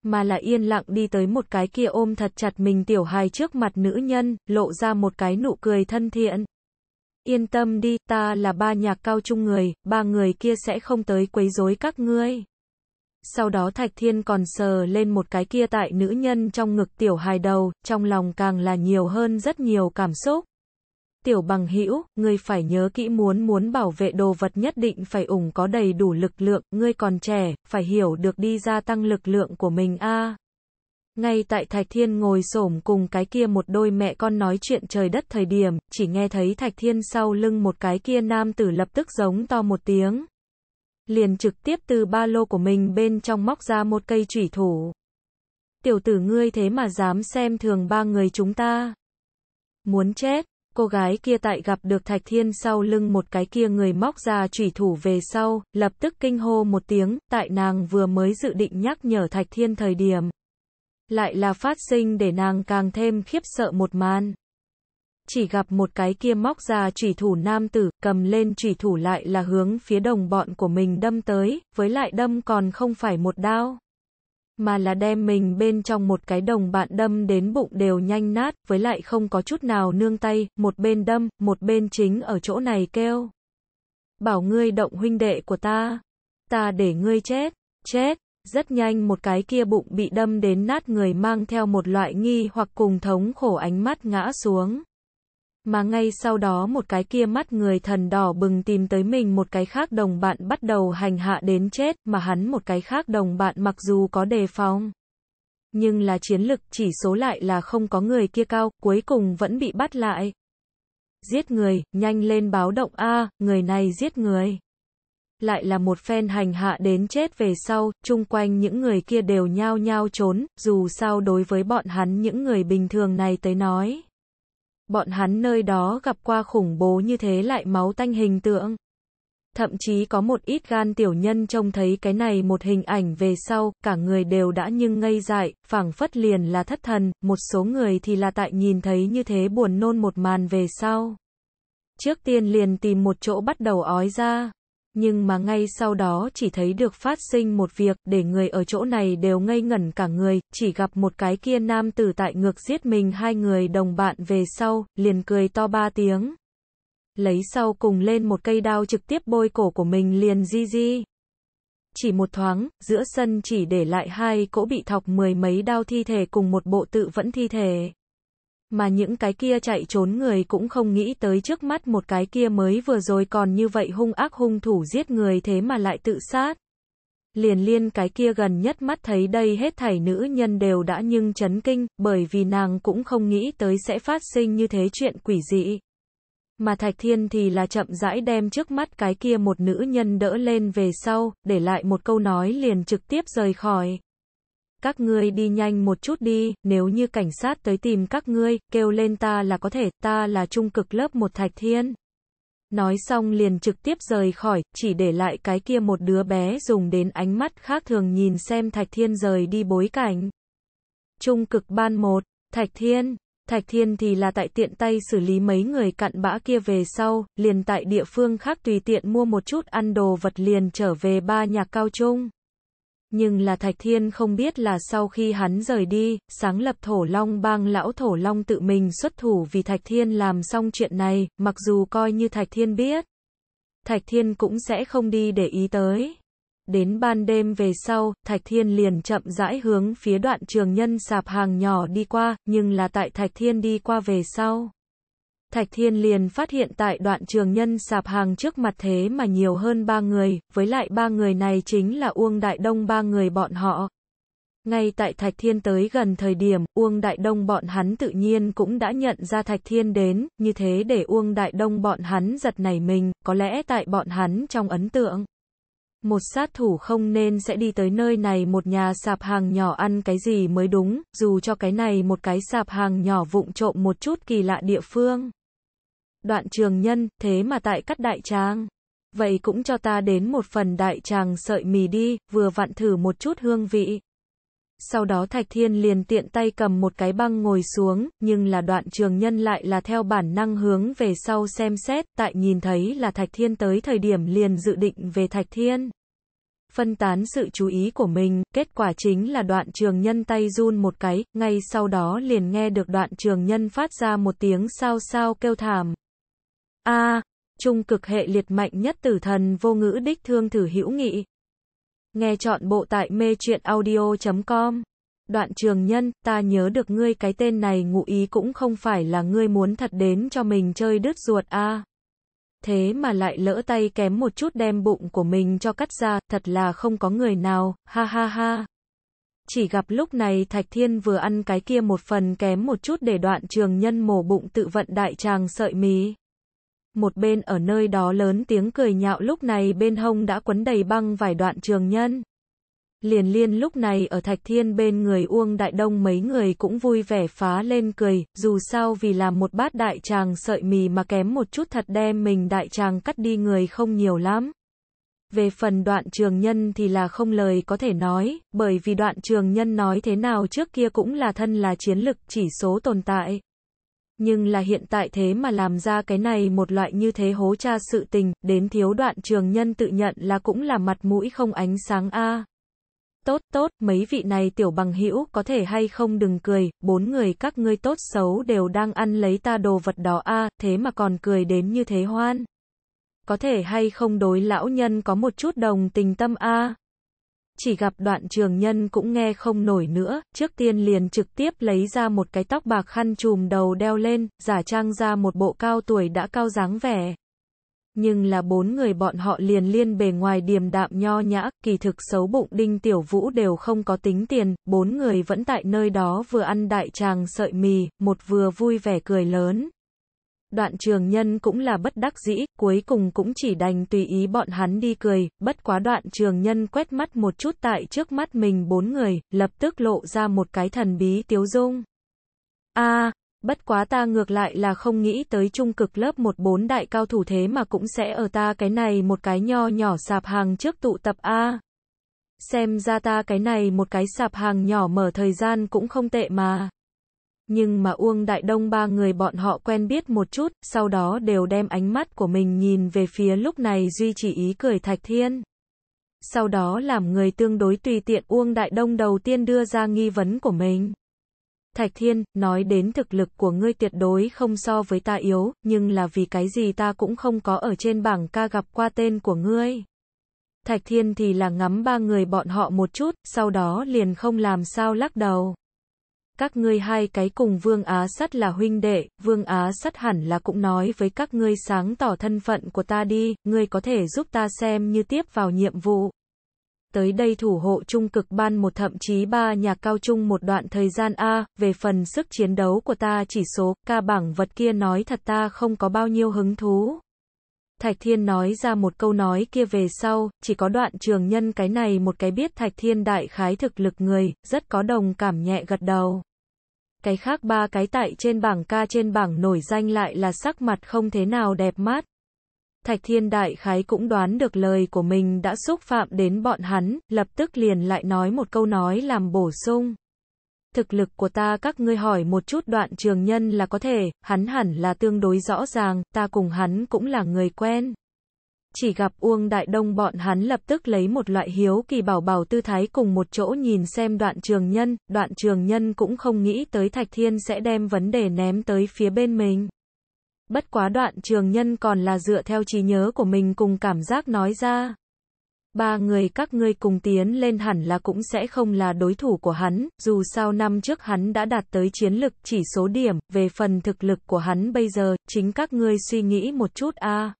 S1: mà là yên lặng đi tới một cái kia ôm thật chặt mình tiểu hài trước mặt nữ nhân, lộ ra một cái nụ cười thân thiện yên tâm đi, ta là ba nhạc cao trung người, ba người kia sẽ không tới quấy rối các ngươi. Sau đó Thạch Thiên còn sờ lên một cái kia tại nữ nhân trong ngực tiểu hài đầu, trong lòng càng là nhiều hơn rất nhiều cảm xúc. Tiểu bằng hữu ngươi phải nhớ kỹ muốn muốn bảo vệ đồ vật nhất định phải ủng có đầy đủ lực lượng, ngươi còn trẻ, phải hiểu được đi ra tăng lực lượng của mình a à. Ngay tại Thạch Thiên ngồi xổm cùng cái kia một đôi mẹ con nói chuyện trời đất thời điểm, chỉ nghe thấy Thạch Thiên sau lưng một cái kia nam tử lập tức giống to một tiếng. Liền trực tiếp từ ba lô của mình bên trong móc ra một cây chủy thủ. Tiểu tử ngươi thế mà dám xem thường ba người chúng ta. Muốn chết, cô gái kia tại gặp được Thạch Thiên sau lưng một cái kia người móc ra chủy thủ về sau, lập tức kinh hô một tiếng, tại nàng vừa mới dự định nhắc nhở Thạch Thiên thời điểm lại là phát sinh để nàng càng thêm khiếp sợ một màn. Chỉ gặp một cái kia móc ra chủy thủ nam tử, cầm lên chủy thủ lại là hướng phía đồng bọn của mình đâm tới, với lại đâm còn không phải một đao, mà là đem mình bên trong một cái đồng bạn đâm đến bụng đều nhanh nát, với lại không có chút nào nương tay, một bên đâm, một bên chính ở chỗ này kêu. Bảo ngươi động huynh đệ của ta, ta để ngươi chết, chết. Rất nhanh một cái kia bụng bị đâm đến nát người mang theo một loại nghi hoặc cùng thống khổ ánh mắt ngã xuống. Mà ngay sau đó một cái kia mắt người thần đỏ bừng tìm tới mình một cái khác đồng bạn bắt đầu hành hạ đến chết mà hắn một cái khác đồng bạn mặc dù có đề phòng. Nhưng là chiến lực chỉ số lại là không có người kia cao, cuối cùng vẫn bị bắt lại. Giết người, nhanh lên báo động A, người này giết người lại là một phen hành hạ đến chết về sau, chung quanh những người kia đều nhao nhao trốn, dù sao đối với bọn hắn những người bình thường này tới nói. Bọn hắn nơi đó gặp qua khủng bố như thế lại máu tanh hình tượng. Thậm chí có một ít gan tiểu nhân trông thấy cái này một hình ảnh về sau, cả người đều đã nhưng ngây dại, phảng phất liền là thất thần, một số người thì là tại nhìn thấy như thế buồn nôn một màn về sau. Trước tiên liền tìm một chỗ bắt đầu ói ra nhưng mà ngay sau đó chỉ thấy được phát sinh một việc, để người ở chỗ này đều ngây ngẩn cả người, chỉ gặp một cái kia nam tử tại ngược giết mình hai người đồng bạn về sau, liền cười to ba tiếng. Lấy sau cùng lên một cây đao trực tiếp bôi cổ của mình liền di di. Chỉ một thoáng, giữa sân chỉ để lại hai cỗ bị thọc mười mấy đao thi thể cùng một bộ tự vẫn thi thể mà những cái kia chạy trốn người cũng không nghĩ tới trước mắt một cái kia mới vừa rồi còn như vậy hung ác hung thủ giết người thế mà lại tự sát. Liền liên cái kia gần nhất mắt thấy đây hết thảy nữ nhân đều đã nhưng chấn kinh, bởi vì nàng cũng không nghĩ tới sẽ phát sinh như thế chuyện quỷ dị. Mà Thạch Thiên thì là chậm rãi đem trước mắt cái kia một nữ nhân đỡ lên về sau, để lại một câu nói liền trực tiếp rời khỏi các ngươi đi nhanh một chút đi, nếu như cảnh sát tới tìm các ngươi, kêu lên ta là có thể, ta là trung cực lớp một thạch thiên. Nói xong liền trực tiếp rời khỏi, chỉ để lại cái kia một đứa bé dùng đến ánh mắt khác thường nhìn xem Thạch Thiên rời đi bối cảnh. Trung cực ban một, Thạch Thiên, Thạch Thiên thì là tại tiện tay xử lý mấy người cặn bã kia về sau, liền tại địa phương khác tùy tiện mua một chút ăn đồ vật liền trở về ba nhà cao trung. Nhưng là Thạch Thiên không biết là sau khi hắn rời đi, sáng lập Thổ Long bang lão Thổ Long tự mình xuất thủ vì Thạch Thiên làm xong chuyện này, mặc dù coi như Thạch Thiên biết. Thạch Thiên cũng sẽ không đi để ý tới. Đến ban đêm về sau, Thạch Thiên liền chậm rãi hướng phía đoạn trường nhân sạp hàng nhỏ đi qua, nhưng là tại Thạch Thiên đi qua về sau. Thạch Thiên liền phát hiện tại đoạn trường nhân sạp hàng trước mặt thế mà nhiều hơn ba người, với lại ba người này chính là Uông Đại Đông ba người bọn họ. Ngay tại Thạch Thiên tới gần thời điểm, Uông Đại Đông bọn hắn tự nhiên cũng đã nhận ra Thạch Thiên đến, như thế để Uông Đại Đông bọn hắn giật nảy mình, có lẽ tại bọn hắn trong ấn tượng. Một sát thủ không nên sẽ đi tới nơi này một nhà sạp hàng nhỏ ăn cái gì mới đúng, dù cho cái này một cái sạp hàng nhỏ vụng trộm một chút kỳ lạ địa phương đoạn trường nhân, thế mà tại cắt đại tràng. Vậy cũng cho ta đến một phần đại tràng sợi mì đi, vừa vặn thử một chút hương vị. Sau đó Thạch Thiên liền tiện tay cầm một cái băng ngồi xuống, nhưng là đoạn trường nhân lại là theo bản năng hướng về sau xem xét, tại nhìn thấy là Thạch Thiên tới thời điểm liền dự định về Thạch Thiên. Phân tán sự chú ý của mình, kết quả chính là đoạn trường nhân tay run một cái, ngay sau đó liền nghe được đoạn trường nhân phát ra một tiếng sao sao kêu thảm. A, à, trung cực hệ liệt mạnh nhất tử thần vô ngữ đích thương thử hữu nghị. Nghe chọn bộ tại mê truyện audio.com. Đoạn trường nhân, ta nhớ được ngươi cái tên này ngụ ý cũng không phải là ngươi muốn thật đến cho mình chơi đứt ruột a. À. Thế mà lại lỡ tay kém một chút đem bụng của mình cho cắt ra, thật là không có người nào, ha ha ha. Chỉ gặp lúc này Thạch Thiên vừa ăn cái kia một phần kém một chút để đoạn trường nhân mổ bụng tự vận đại tràng sợi mí một bên ở nơi đó lớn tiếng cười nhạo lúc này bên hông đã quấn đầy băng vài đoạn trường nhân. Liền liên lúc này ở Thạch Thiên bên người Uông Đại Đông mấy người cũng vui vẻ phá lên cười, dù sao vì làm một bát đại tràng sợi mì mà kém một chút thật đem mình đại tràng cắt đi người không nhiều lắm. Về phần đoạn trường nhân thì là không lời có thể nói, bởi vì đoạn trường nhân nói thế nào trước kia cũng là thân là chiến lực chỉ số tồn tại nhưng là hiện tại thế mà làm ra cái này một loại như thế hố cha sự tình, đến thiếu đoạn trường nhân tự nhận là cũng là mặt mũi không ánh sáng a. Tốt, tốt, mấy vị này tiểu bằng hữu có thể hay không đừng cười, bốn người các ngươi tốt xấu đều đang ăn lấy ta đồ vật đó a, thế mà còn cười đến như thế hoan. Có thể hay không đối lão nhân có một chút đồng tình tâm a chỉ gặp đoạn trường nhân cũng nghe không nổi nữa, trước tiên liền trực tiếp lấy ra một cái tóc bạc khăn trùm đầu đeo lên, giả trang ra một bộ cao tuổi đã cao dáng vẻ. Nhưng là bốn người bọn họ liền liên bề ngoài điềm đạm nho nhã, kỳ thực xấu bụng đinh tiểu vũ đều không có tính tiền, bốn người vẫn tại nơi đó vừa ăn đại tràng sợi mì, một vừa vui vẻ cười lớn. Đoạn trường nhân cũng là bất đắc dĩ, cuối cùng cũng chỉ đành tùy ý bọn hắn đi cười, bất quá đoạn trường nhân quét mắt một chút tại trước mắt mình bốn người, lập tức lộ ra một cái thần bí tiếu dung. a bất quá ta ngược lại là không nghĩ tới trung cực lớp một bốn đại cao thủ thế mà cũng sẽ ở ta cái này một cái nho nhỏ sạp hàng trước tụ tập a Xem ra ta cái này một cái sạp hàng nhỏ mở thời gian cũng không tệ mà. Nhưng mà Uông Đại Đông ba người bọn họ quen biết một chút, sau đó đều đem ánh mắt của mình nhìn về phía lúc này duy trì ý cười Thạch Thiên. Sau đó làm người tương đối tùy tiện Uông Đại Đông đầu tiên đưa ra nghi vấn của mình. Thạch Thiên, nói đến thực lực của ngươi tuyệt đối không so với ta yếu, nhưng là vì cái gì ta cũng không có ở trên bảng ca gặp qua tên của ngươi. Thạch Thiên thì là ngắm ba người bọn họ một chút, sau đó liền không làm sao lắc đầu các ngươi hai cái cùng Vương Á Sắt là huynh đệ, Vương Á Sắt hẳn là cũng nói với các ngươi sáng tỏ thân phận của ta đi, ngươi có thể giúp ta xem như tiếp vào nhiệm vụ. Tới đây thủ hộ trung cực ban một thậm chí ba nhà cao trung một đoạn thời gian A, về phần sức chiến đấu của ta chỉ số, ca bảng vật kia nói thật ta không có bao nhiêu hứng thú, Thạch Thiên nói ra một câu nói kia về sau, chỉ có đoạn trường nhân cái này một cái biết Thạch Thiên đại khái thực lực người, rất có đồng cảm nhẹ gật đầu. Cái khác ba cái tại trên bảng ca trên bảng nổi danh lại là sắc mặt không thế nào đẹp mắt. Thạch Thiên đại khái cũng đoán được lời của mình đã xúc phạm đến bọn hắn, lập tức liền lại nói một câu nói làm bổ sung thực lực của ta các ngươi hỏi một chút đoạn trường nhân là có thể, hắn hẳn là tương đối rõ ràng, ta cùng hắn cũng là người quen. Chỉ gặp Uông Đại Đông bọn hắn lập tức lấy một loại hiếu kỳ bảo bảo tư thái cùng một chỗ nhìn xem đoạn trường nhân, đoạn trường nhân cũng không nghĩ tới Thạch Thiên sẽ đem vấn đề ném tới phía bên mình. Bất quá đoạn trường nhân còn là dựa theo trí nhớ của mình cùng cảm giác nói ra, ba người các ngươi cùng tiến lên hẳn là cũng sẽ không là đối thủ của hắn, dù sao năm trước hắn đã đạt tới chiến lực chỉ số điểm, về phần thực lực của hắn bây giờ, chính các ngươi suy nghĩ một chút a.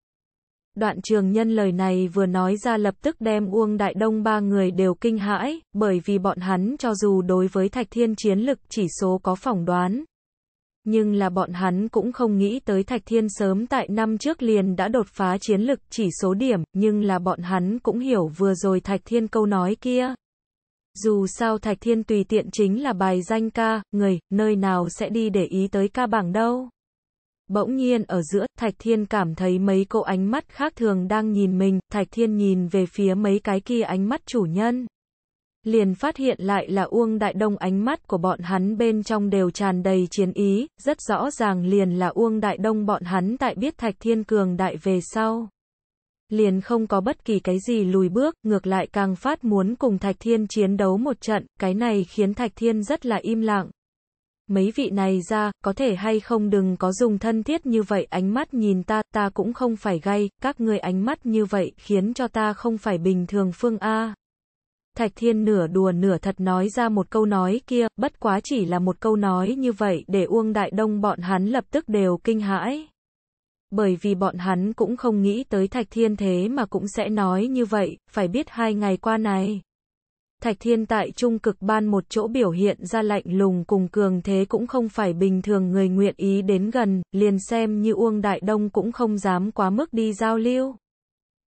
S1: Đoạn trường nhân lời này vừa nói ra lập tức đem Uông Đại Đông ba người đều kinh hãi, bởi vì bọn hắn cho dù đối với Thạch Thiên chiến lực chỉ số có phỏng đoán, nhưng là bọn hắn cũng không nghĩ tới Thạch Thiên sớm tại năm trước liền đã đột phá chiến lực chỉ số điểm, nhưng là bọn hắn cũng hiểu vừa rồi Thạch Thiên câu nói kia. Dù sao Thạch Thiên tùy tiện chính là bài danh ca, người, nơi nào sẽ đi để ý tới ca bảng đâu. Bỗng nhiên ở giữa, Thạch Thiên cảm thấy mấy cô ánh mắt khác thường đang nhìn mình, Thạch Thiên nhìn về phía mấy cái kia ánh mắt chủ nhân liền phát hiện lại là Uông Đại Đông ánh mắt của bọn hắn bên trong đều tràn đầy chiến ý, rất rõ ràng liền là Uông Đại Đông bọn hắn tại biết Thạch Thiên Cường đại về sau. Liền không có bất kỳ cái gì lùi bước, ngược lại càng phát muốn cùng Thạch Thiên chiến đấu một trận, cái này khiến Thạch Thiên rất là im lặng. Mấy vị này ra, có thể hay không đừng có dùng thân thiết như vậy ánh mắt nhìn ta, ta cũng không phải gay, các người ánh mắt như vậy khiến cho ta không phải bình thường phương A. Thạch Thiên nửa đùa nửa thật nói ra một câu nói kia, bất quá chỉ là một câu nói như vậy để Uông Đại Đông bọn hắn lập tức đều kinh hãi. Bởi vì bọn hắn cũng không nghĩ tới Thạch Thiên thế mà cũng sẽ nói như vậy, phải biết hai ngày qua này. Thạch Thiên tại trung cực ban một chỗ biểu hiện ra lạnh lùng cùng cường thế cũng không phải bình thường người nguyện ý đến gần, liền xem như Uông Đại Đông cũng không dám quá mức đi giao lưu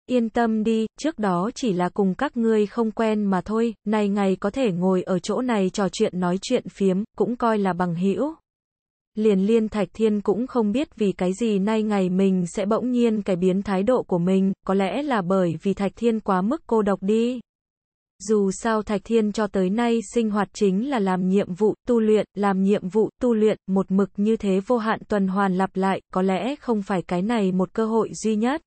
S1: yên tâm đi, trước đó chỉ là cùng các ngươi không quen mà thôi, Nay ngày có thể ngồi ở chỗ này trò chuyện nói chuyện phiếm, cũng coi là bằng hữu. Liền liên thạch thiên cũng không biết vì cái gì nay ngày mình sẽ bỗng nhiên cải biến thái độ của mình, có lẽ là bởi vì thạch thiên quá mức cô độc đi. Dù sao Thạch Thiên cho tới nay sinh hoạt chính là làm nhiệm vụ, tu luyện, làm nhiệm vụ, tu luyện, một mực như thế vô hạn tuần hoàn lặp lại, có lẽ không phải cái này một cơ hội duy nhất.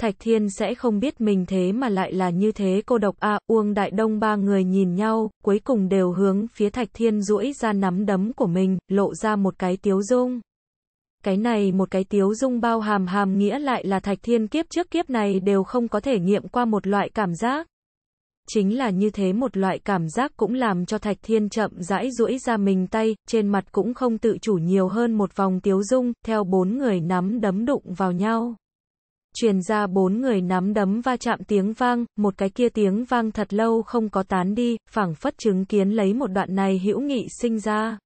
S1: Thạch Thiên sẽ không biết mình thế mà lại là như thế cô độc a Uông Đại Đông ba người nhìn nhau, cuối cùng đều hướng phía Thạch Thiên duỗi ra nắm đấm của mình, lộ ra một cái tiếu dung. Cái này một cái tiếu dung bao hàm hàm nghĩa lại là Thạch Thiên kiếp trước kiếp này đều không có thể nghiệm qua một loại cảm giác. Chính là như thế một loại cảm giác cũng làm cho Thạch Thiên chậm rãi duỗi ra mình tay, trên mặt cũng không tự chủ nhiều hơn một vòng tiếu dung, theo bốn người nắm đấm đụng vào nhau truyền ra bốn người nắm đấm va chạm tiếng vang, một cái kia tiếng vang thật lâu không có tán đi, phảng phất chứng kiến lấy một đoạn này hữu nghị sinh ra.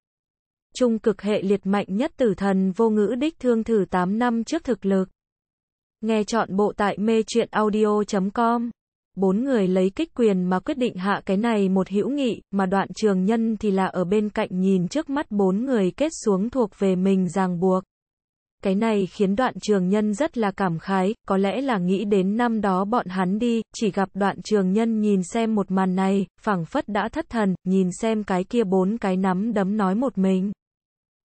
S1: Trung cực hệ liệt mạnh nhất tử thần vô ngữ đích thương thử 8 năm trước thực lực. Nghe chọn bộ tại mê truyện audio.com. Bốn người lấy kích quyền mà quyết định hạ cái này một hữu nghị, mà đoạn trường nhân thì là ở bên cạnh nhìn trước mắt bốn người kết xuống thuộc về mình ràng buộc. Cái này khiến đoạn trường nhân rất là cảm khái, có lẽ là nghĩ đến năm đó bọn hắn đi, chỉ gặp đoạn trường nhân nhìn xem một màn này, phảng phất đã thất thần, nhìn xem cái kia bốn cái nắm đấm nói một mình.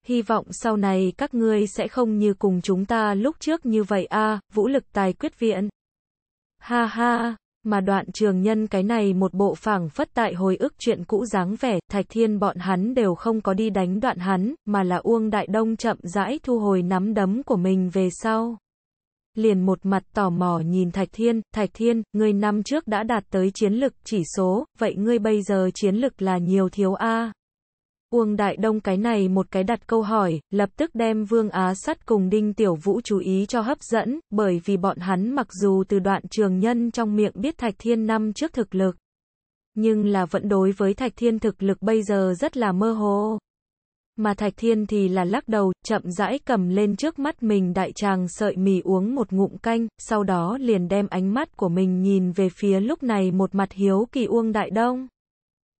S1: Hy vọng sau này các ngươi sẽ không như cùng chúng ta lúc trước như vậy a vũ lực tài quyết viện. Ha ha, mà đoạn trường nhân cái này một bộ phảng phất tại hồi ức chuyện cũ dáng vẻ, Thạch Thiên bọn hắn đều không có đi đánh đoạn hắn, mà là Uông Đại Đông chậm rãi thu hồi nắm đấm của mình về sau. Liền một mặt tò mò nhìn Thạch Thiên, Thạch Thiên, ngươi năm trước đã đạt tới chiến lực chỉ số, vậy ngươi bây giờ chiến lực là nhiều thiếu A. Uông Đại Đông cái này một cái đặt câu hỏi, lập tức đem Vương Á Sắt cùng Đinh Tiểu Vũ chú ý cho hấp dẫn, bởi vì bọn hắn mặc dù từ đoạn trường nhân trong miệng biết Thạch Thiên năm trước thực lực, nhưng là vẫn đối với Thạch Thiên thực lực bây giờ rất là mơ hồ. Mà Thạch Thiên thì là lắc đầu, chậm rãi cầm lên trước mắt mình đại tràng sợi mì uống một ngụm canh, sau đó liền đem ánh mắt của mình nhìn về phía lúc này một mặt hiếu kỳ Uông Đại Đông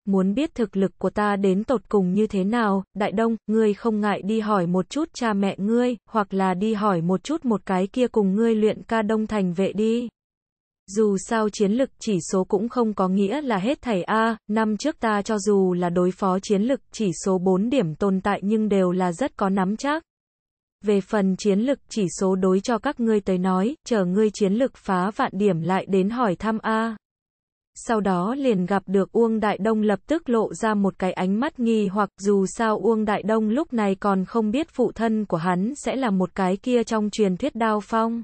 S1: muốn biết thực lực của ta đến tột cùng như thế nào, đại đông, ngươi không ngại đi hỏi một chút cha mẹ ngươi, hoặc là đi hỏi một chút một cái kia cùng ngươi luyện ca đông thành vệ đi. Dù sao chiến lực chỉ số cũng không có nghĩa là hết thảy A, năm trước ta cho dù là đối phó chiến lực chỉ số 4 điểm tồn tại nhưng đều là rất có nắm chắc. Về phần chiến lực chỉ số đối cho các ngươi tới nói, chờ ngươi chiến lực phá vạn điểm lại đến hỏi thăm A sau đó liền gặp được Uông Đại Đông lập tức lộ ra một cái ánh mắt nghi hoặc dù sao Uông Đại Đông lúc này còn không biết phụ thân của hắn sẽ là một cái kia trong truyền thuyết đao phong.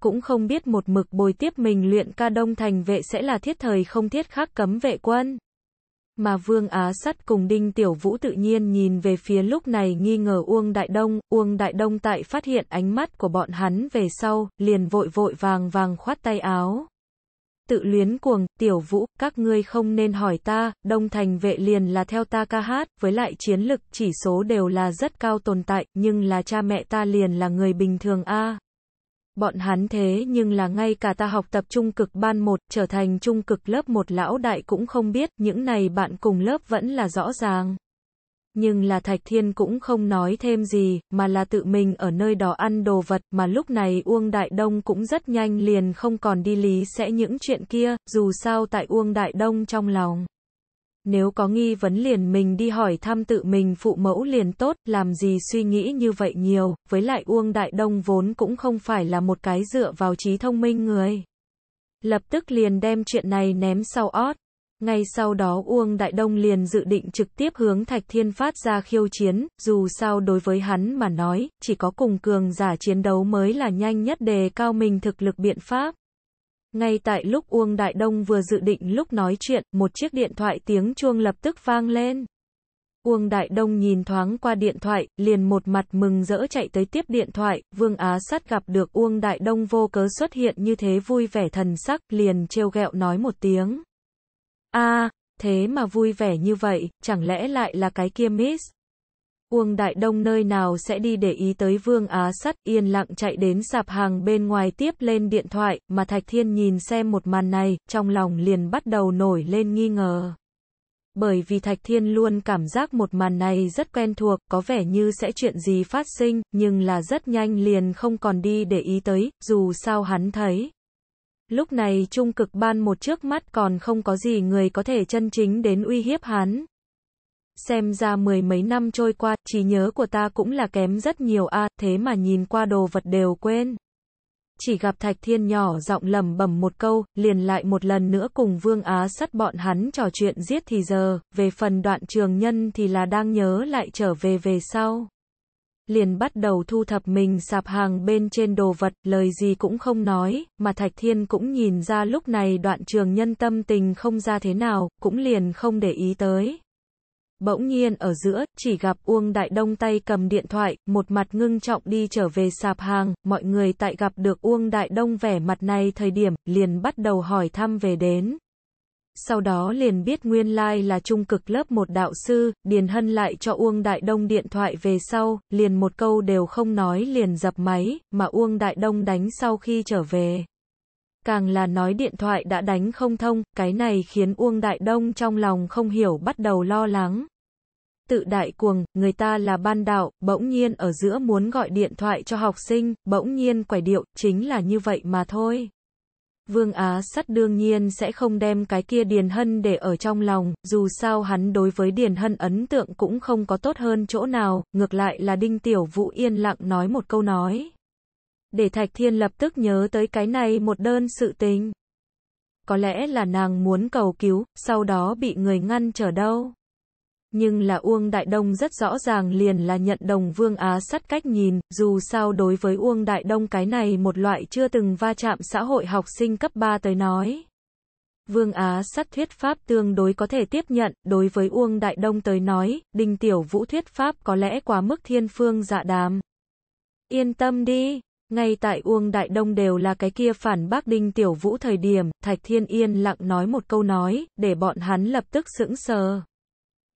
S1: Cũng không biết một mực bồi tiếp mình luyện ca đông thành vệ sẽ là thiết thời không thiết khác cấm vệ quân. Mà Vương Á Sắt cùng Đinh Tiểu Vũ tự nhiên nhìn về phía lúc này nghi ngờ Uông Đại Đông, Uông Đại Đông tại phát hiện ánh mắt của bọn hắn về sau, liền vội vội vàng vàng khoát tay áo tự luyến cuồng, tiểu vũ, các ngươi không nên hỏi ta, đông thành vệ liền là theo ta ca hát, với lại chiến lực, chỉ số đều là rất cao tồn tại, nhưng là cha mẹ ta liền là người bình thường a Bọn hắn thế nhưng là ngay cả ta học tập trung cực ban một trở thành trung cực lớp một lão đại cũng không biết, những này bạn cùng lớp vẫn là rõ ràng. Nhưng là Thạch Thiên cũng không nói thêm gì, mà là tự mình ở nơi đó ăn đồ vật, mà lúc này Uông Đại Đông cũng rất nhanh liền không còn đi lý sẽ những chuyện kia, dù sao tại Uông Đại Đông trong lòng. Nếu có nghi vấn liền mình đi hỏi thăm tự mình phụ mẫu liền tốt, làm gì suy nghĩ như vậy nhiều, với lại Uông Đại Đông vốn cũng không phải là một cái dựa vào trí thông minh người. Lập tức liền đem chuyện này ném sau ót. Ngay sau đó Uông Đại Đông liền dự định trực tiếp hướng Thạch Thiên phát ra khiêu chiến, dù sao đối với hắn mà nói, chỉ có cùng cường giả chiến đấu mới là nhanh nhất đề cao mình thực lực biện pháp. Ngay tại lúc Uông Đại Đông vừa dự định lúc nói chuyện, một chiếc điện thoại tiếng chuông lập tức vang lên. Uông Đại Đông nhìn thoáng qua điện thoại, liền một mặt mừng rỡ chạy tới tiếp điện thoại, Vương Á Sát gặp được Uông Đại Đông vô cớ xuất hiện như thế vui vẻ thần sắc, liền trêu ghẹo nói một tiếng a à, thế mà vui vẻ như vậy, chẳng lẽ lại là cái kia Miss? Uông Đại Đông nơi nào sẽ đi để ý tới Vương Á Sắt, yên lặng chạy đến sạp hàng bên ngoài tiếp lên điện thoại, mà Thạch Thiên nhìn xem một màn này, trong lòng liền bắt đầu nổi lên nghi ngờ. Bởi vì Thạch Thiên luôn cảm giác một màn này rất quen thuộc, có vẻ như sẽ chuyện gì phát sinh, nhưng là rất nhanh liền không còn đi để ý tới, dù sao hắn thấy. Lúc này trung cực ban một trước mắt còn không có gì người có thể chân chính đến uy hiếp hắn. Xem ra mười mấy năm trôi qua, trí nhớ của ta cũng là kém rất nhiều a thế mà nhìn qua đồ vật đều quên. Chỉ gặp Thạch Thiên nhỏ giọng lầm bẩm một câu, liền lại một lần nữa cùng Vương Á sắt bọn hắn trò chuyện giết thì giờ, về phần đoạn trường nhân thì là đang nhớ lại trở về về sau liền bắt đầu thu thập mình sạp hàng bên trên đồ vật, lời gì cũng không nói, mà Thạch Thiên cũng nhìn ra lúc này đoạn trường nhân tâm tình không ra thế nào, cũng liền không để ý tới. Bỗng nhiên ở giữa, chỉ gặp Uông Đại Đông tay cầm điện thoại, một mặt ngưng trọng đi trở về sạp hàng, mọi người tại gặp được Uông Đại Đông vẻ mặt này thời điểm, liền bắt đầu hỏi thăm về đến sau đó liền biết nguyên lai là trung cực lớp một đạo sư, Điền Hân lại cho Uông Đại Đông điện thoại về sau, liền một câu đều không nói liền dập máy, mà Uông Đại Đông đánh sau khi trở về. Càng là nói điện thoại đã đánh không thông, cái này khiến Uông Đại Đông trong lòng không hiểu bắt đầu lo lắng. Tự đại cuồng, người ta là ban đạo, bỗng nhiên ở giữa muốn gọi điện thoại cho học sinh, bỗng nhiên quải điệu, chính là như vậy mà thôi. Vương Á Sắt đương nhiên sẽ không đem cái kia Điền Hân để ở trong lòng, dù sao hắn đối với Điền Hân ấn tượng cũng không có tốt hơn chỗ nào, ngược lại là Đinh Tiểu Vũ yên lặng nói một câu nói. Để Thạch Thiên lập tức nhớ tới cái này một đơn sự tình. Có lẽ là nàng muốn cầu cứu, sau đó bị người ngăn trở đâu nhưng là Uông Đại Đông rất rõ ràng liền là nhận đồng Vương Á sắt cách nhìn, dù sao đối với Uông Đại Đông cái này một loại chưa từng va chạm xã hội học sinh cấp 3 tới nói. Vương Á sắt thuyết pháp tương đối có thể tiếp nhận, đối với Uông Đại Đông tới nói, Đinh Tiểu Vũ thuyết pháp có lẽ quá mức thiên phương dạ đàm. Yên tâm đi, ngay tại Uông Đại Đông đều là cái kia phản bác Đinh Tiểu Vũ thời điểm, Thạch Thiên Yên lặng nói một câu nói, để bọn hắn lập tức sững sờ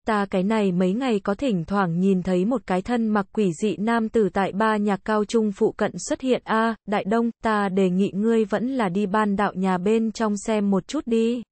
S1: ta cái này mấy ngày có thỉnh thoảng nhìn thấy một cái thân mặc quỷ dị nam tử tại ba nhạc cao trung phụ cận xuất hiện a đại đông, ta đề nghị ngươi vẫn là đi ban đạo nhà bên trong xem một chút đi.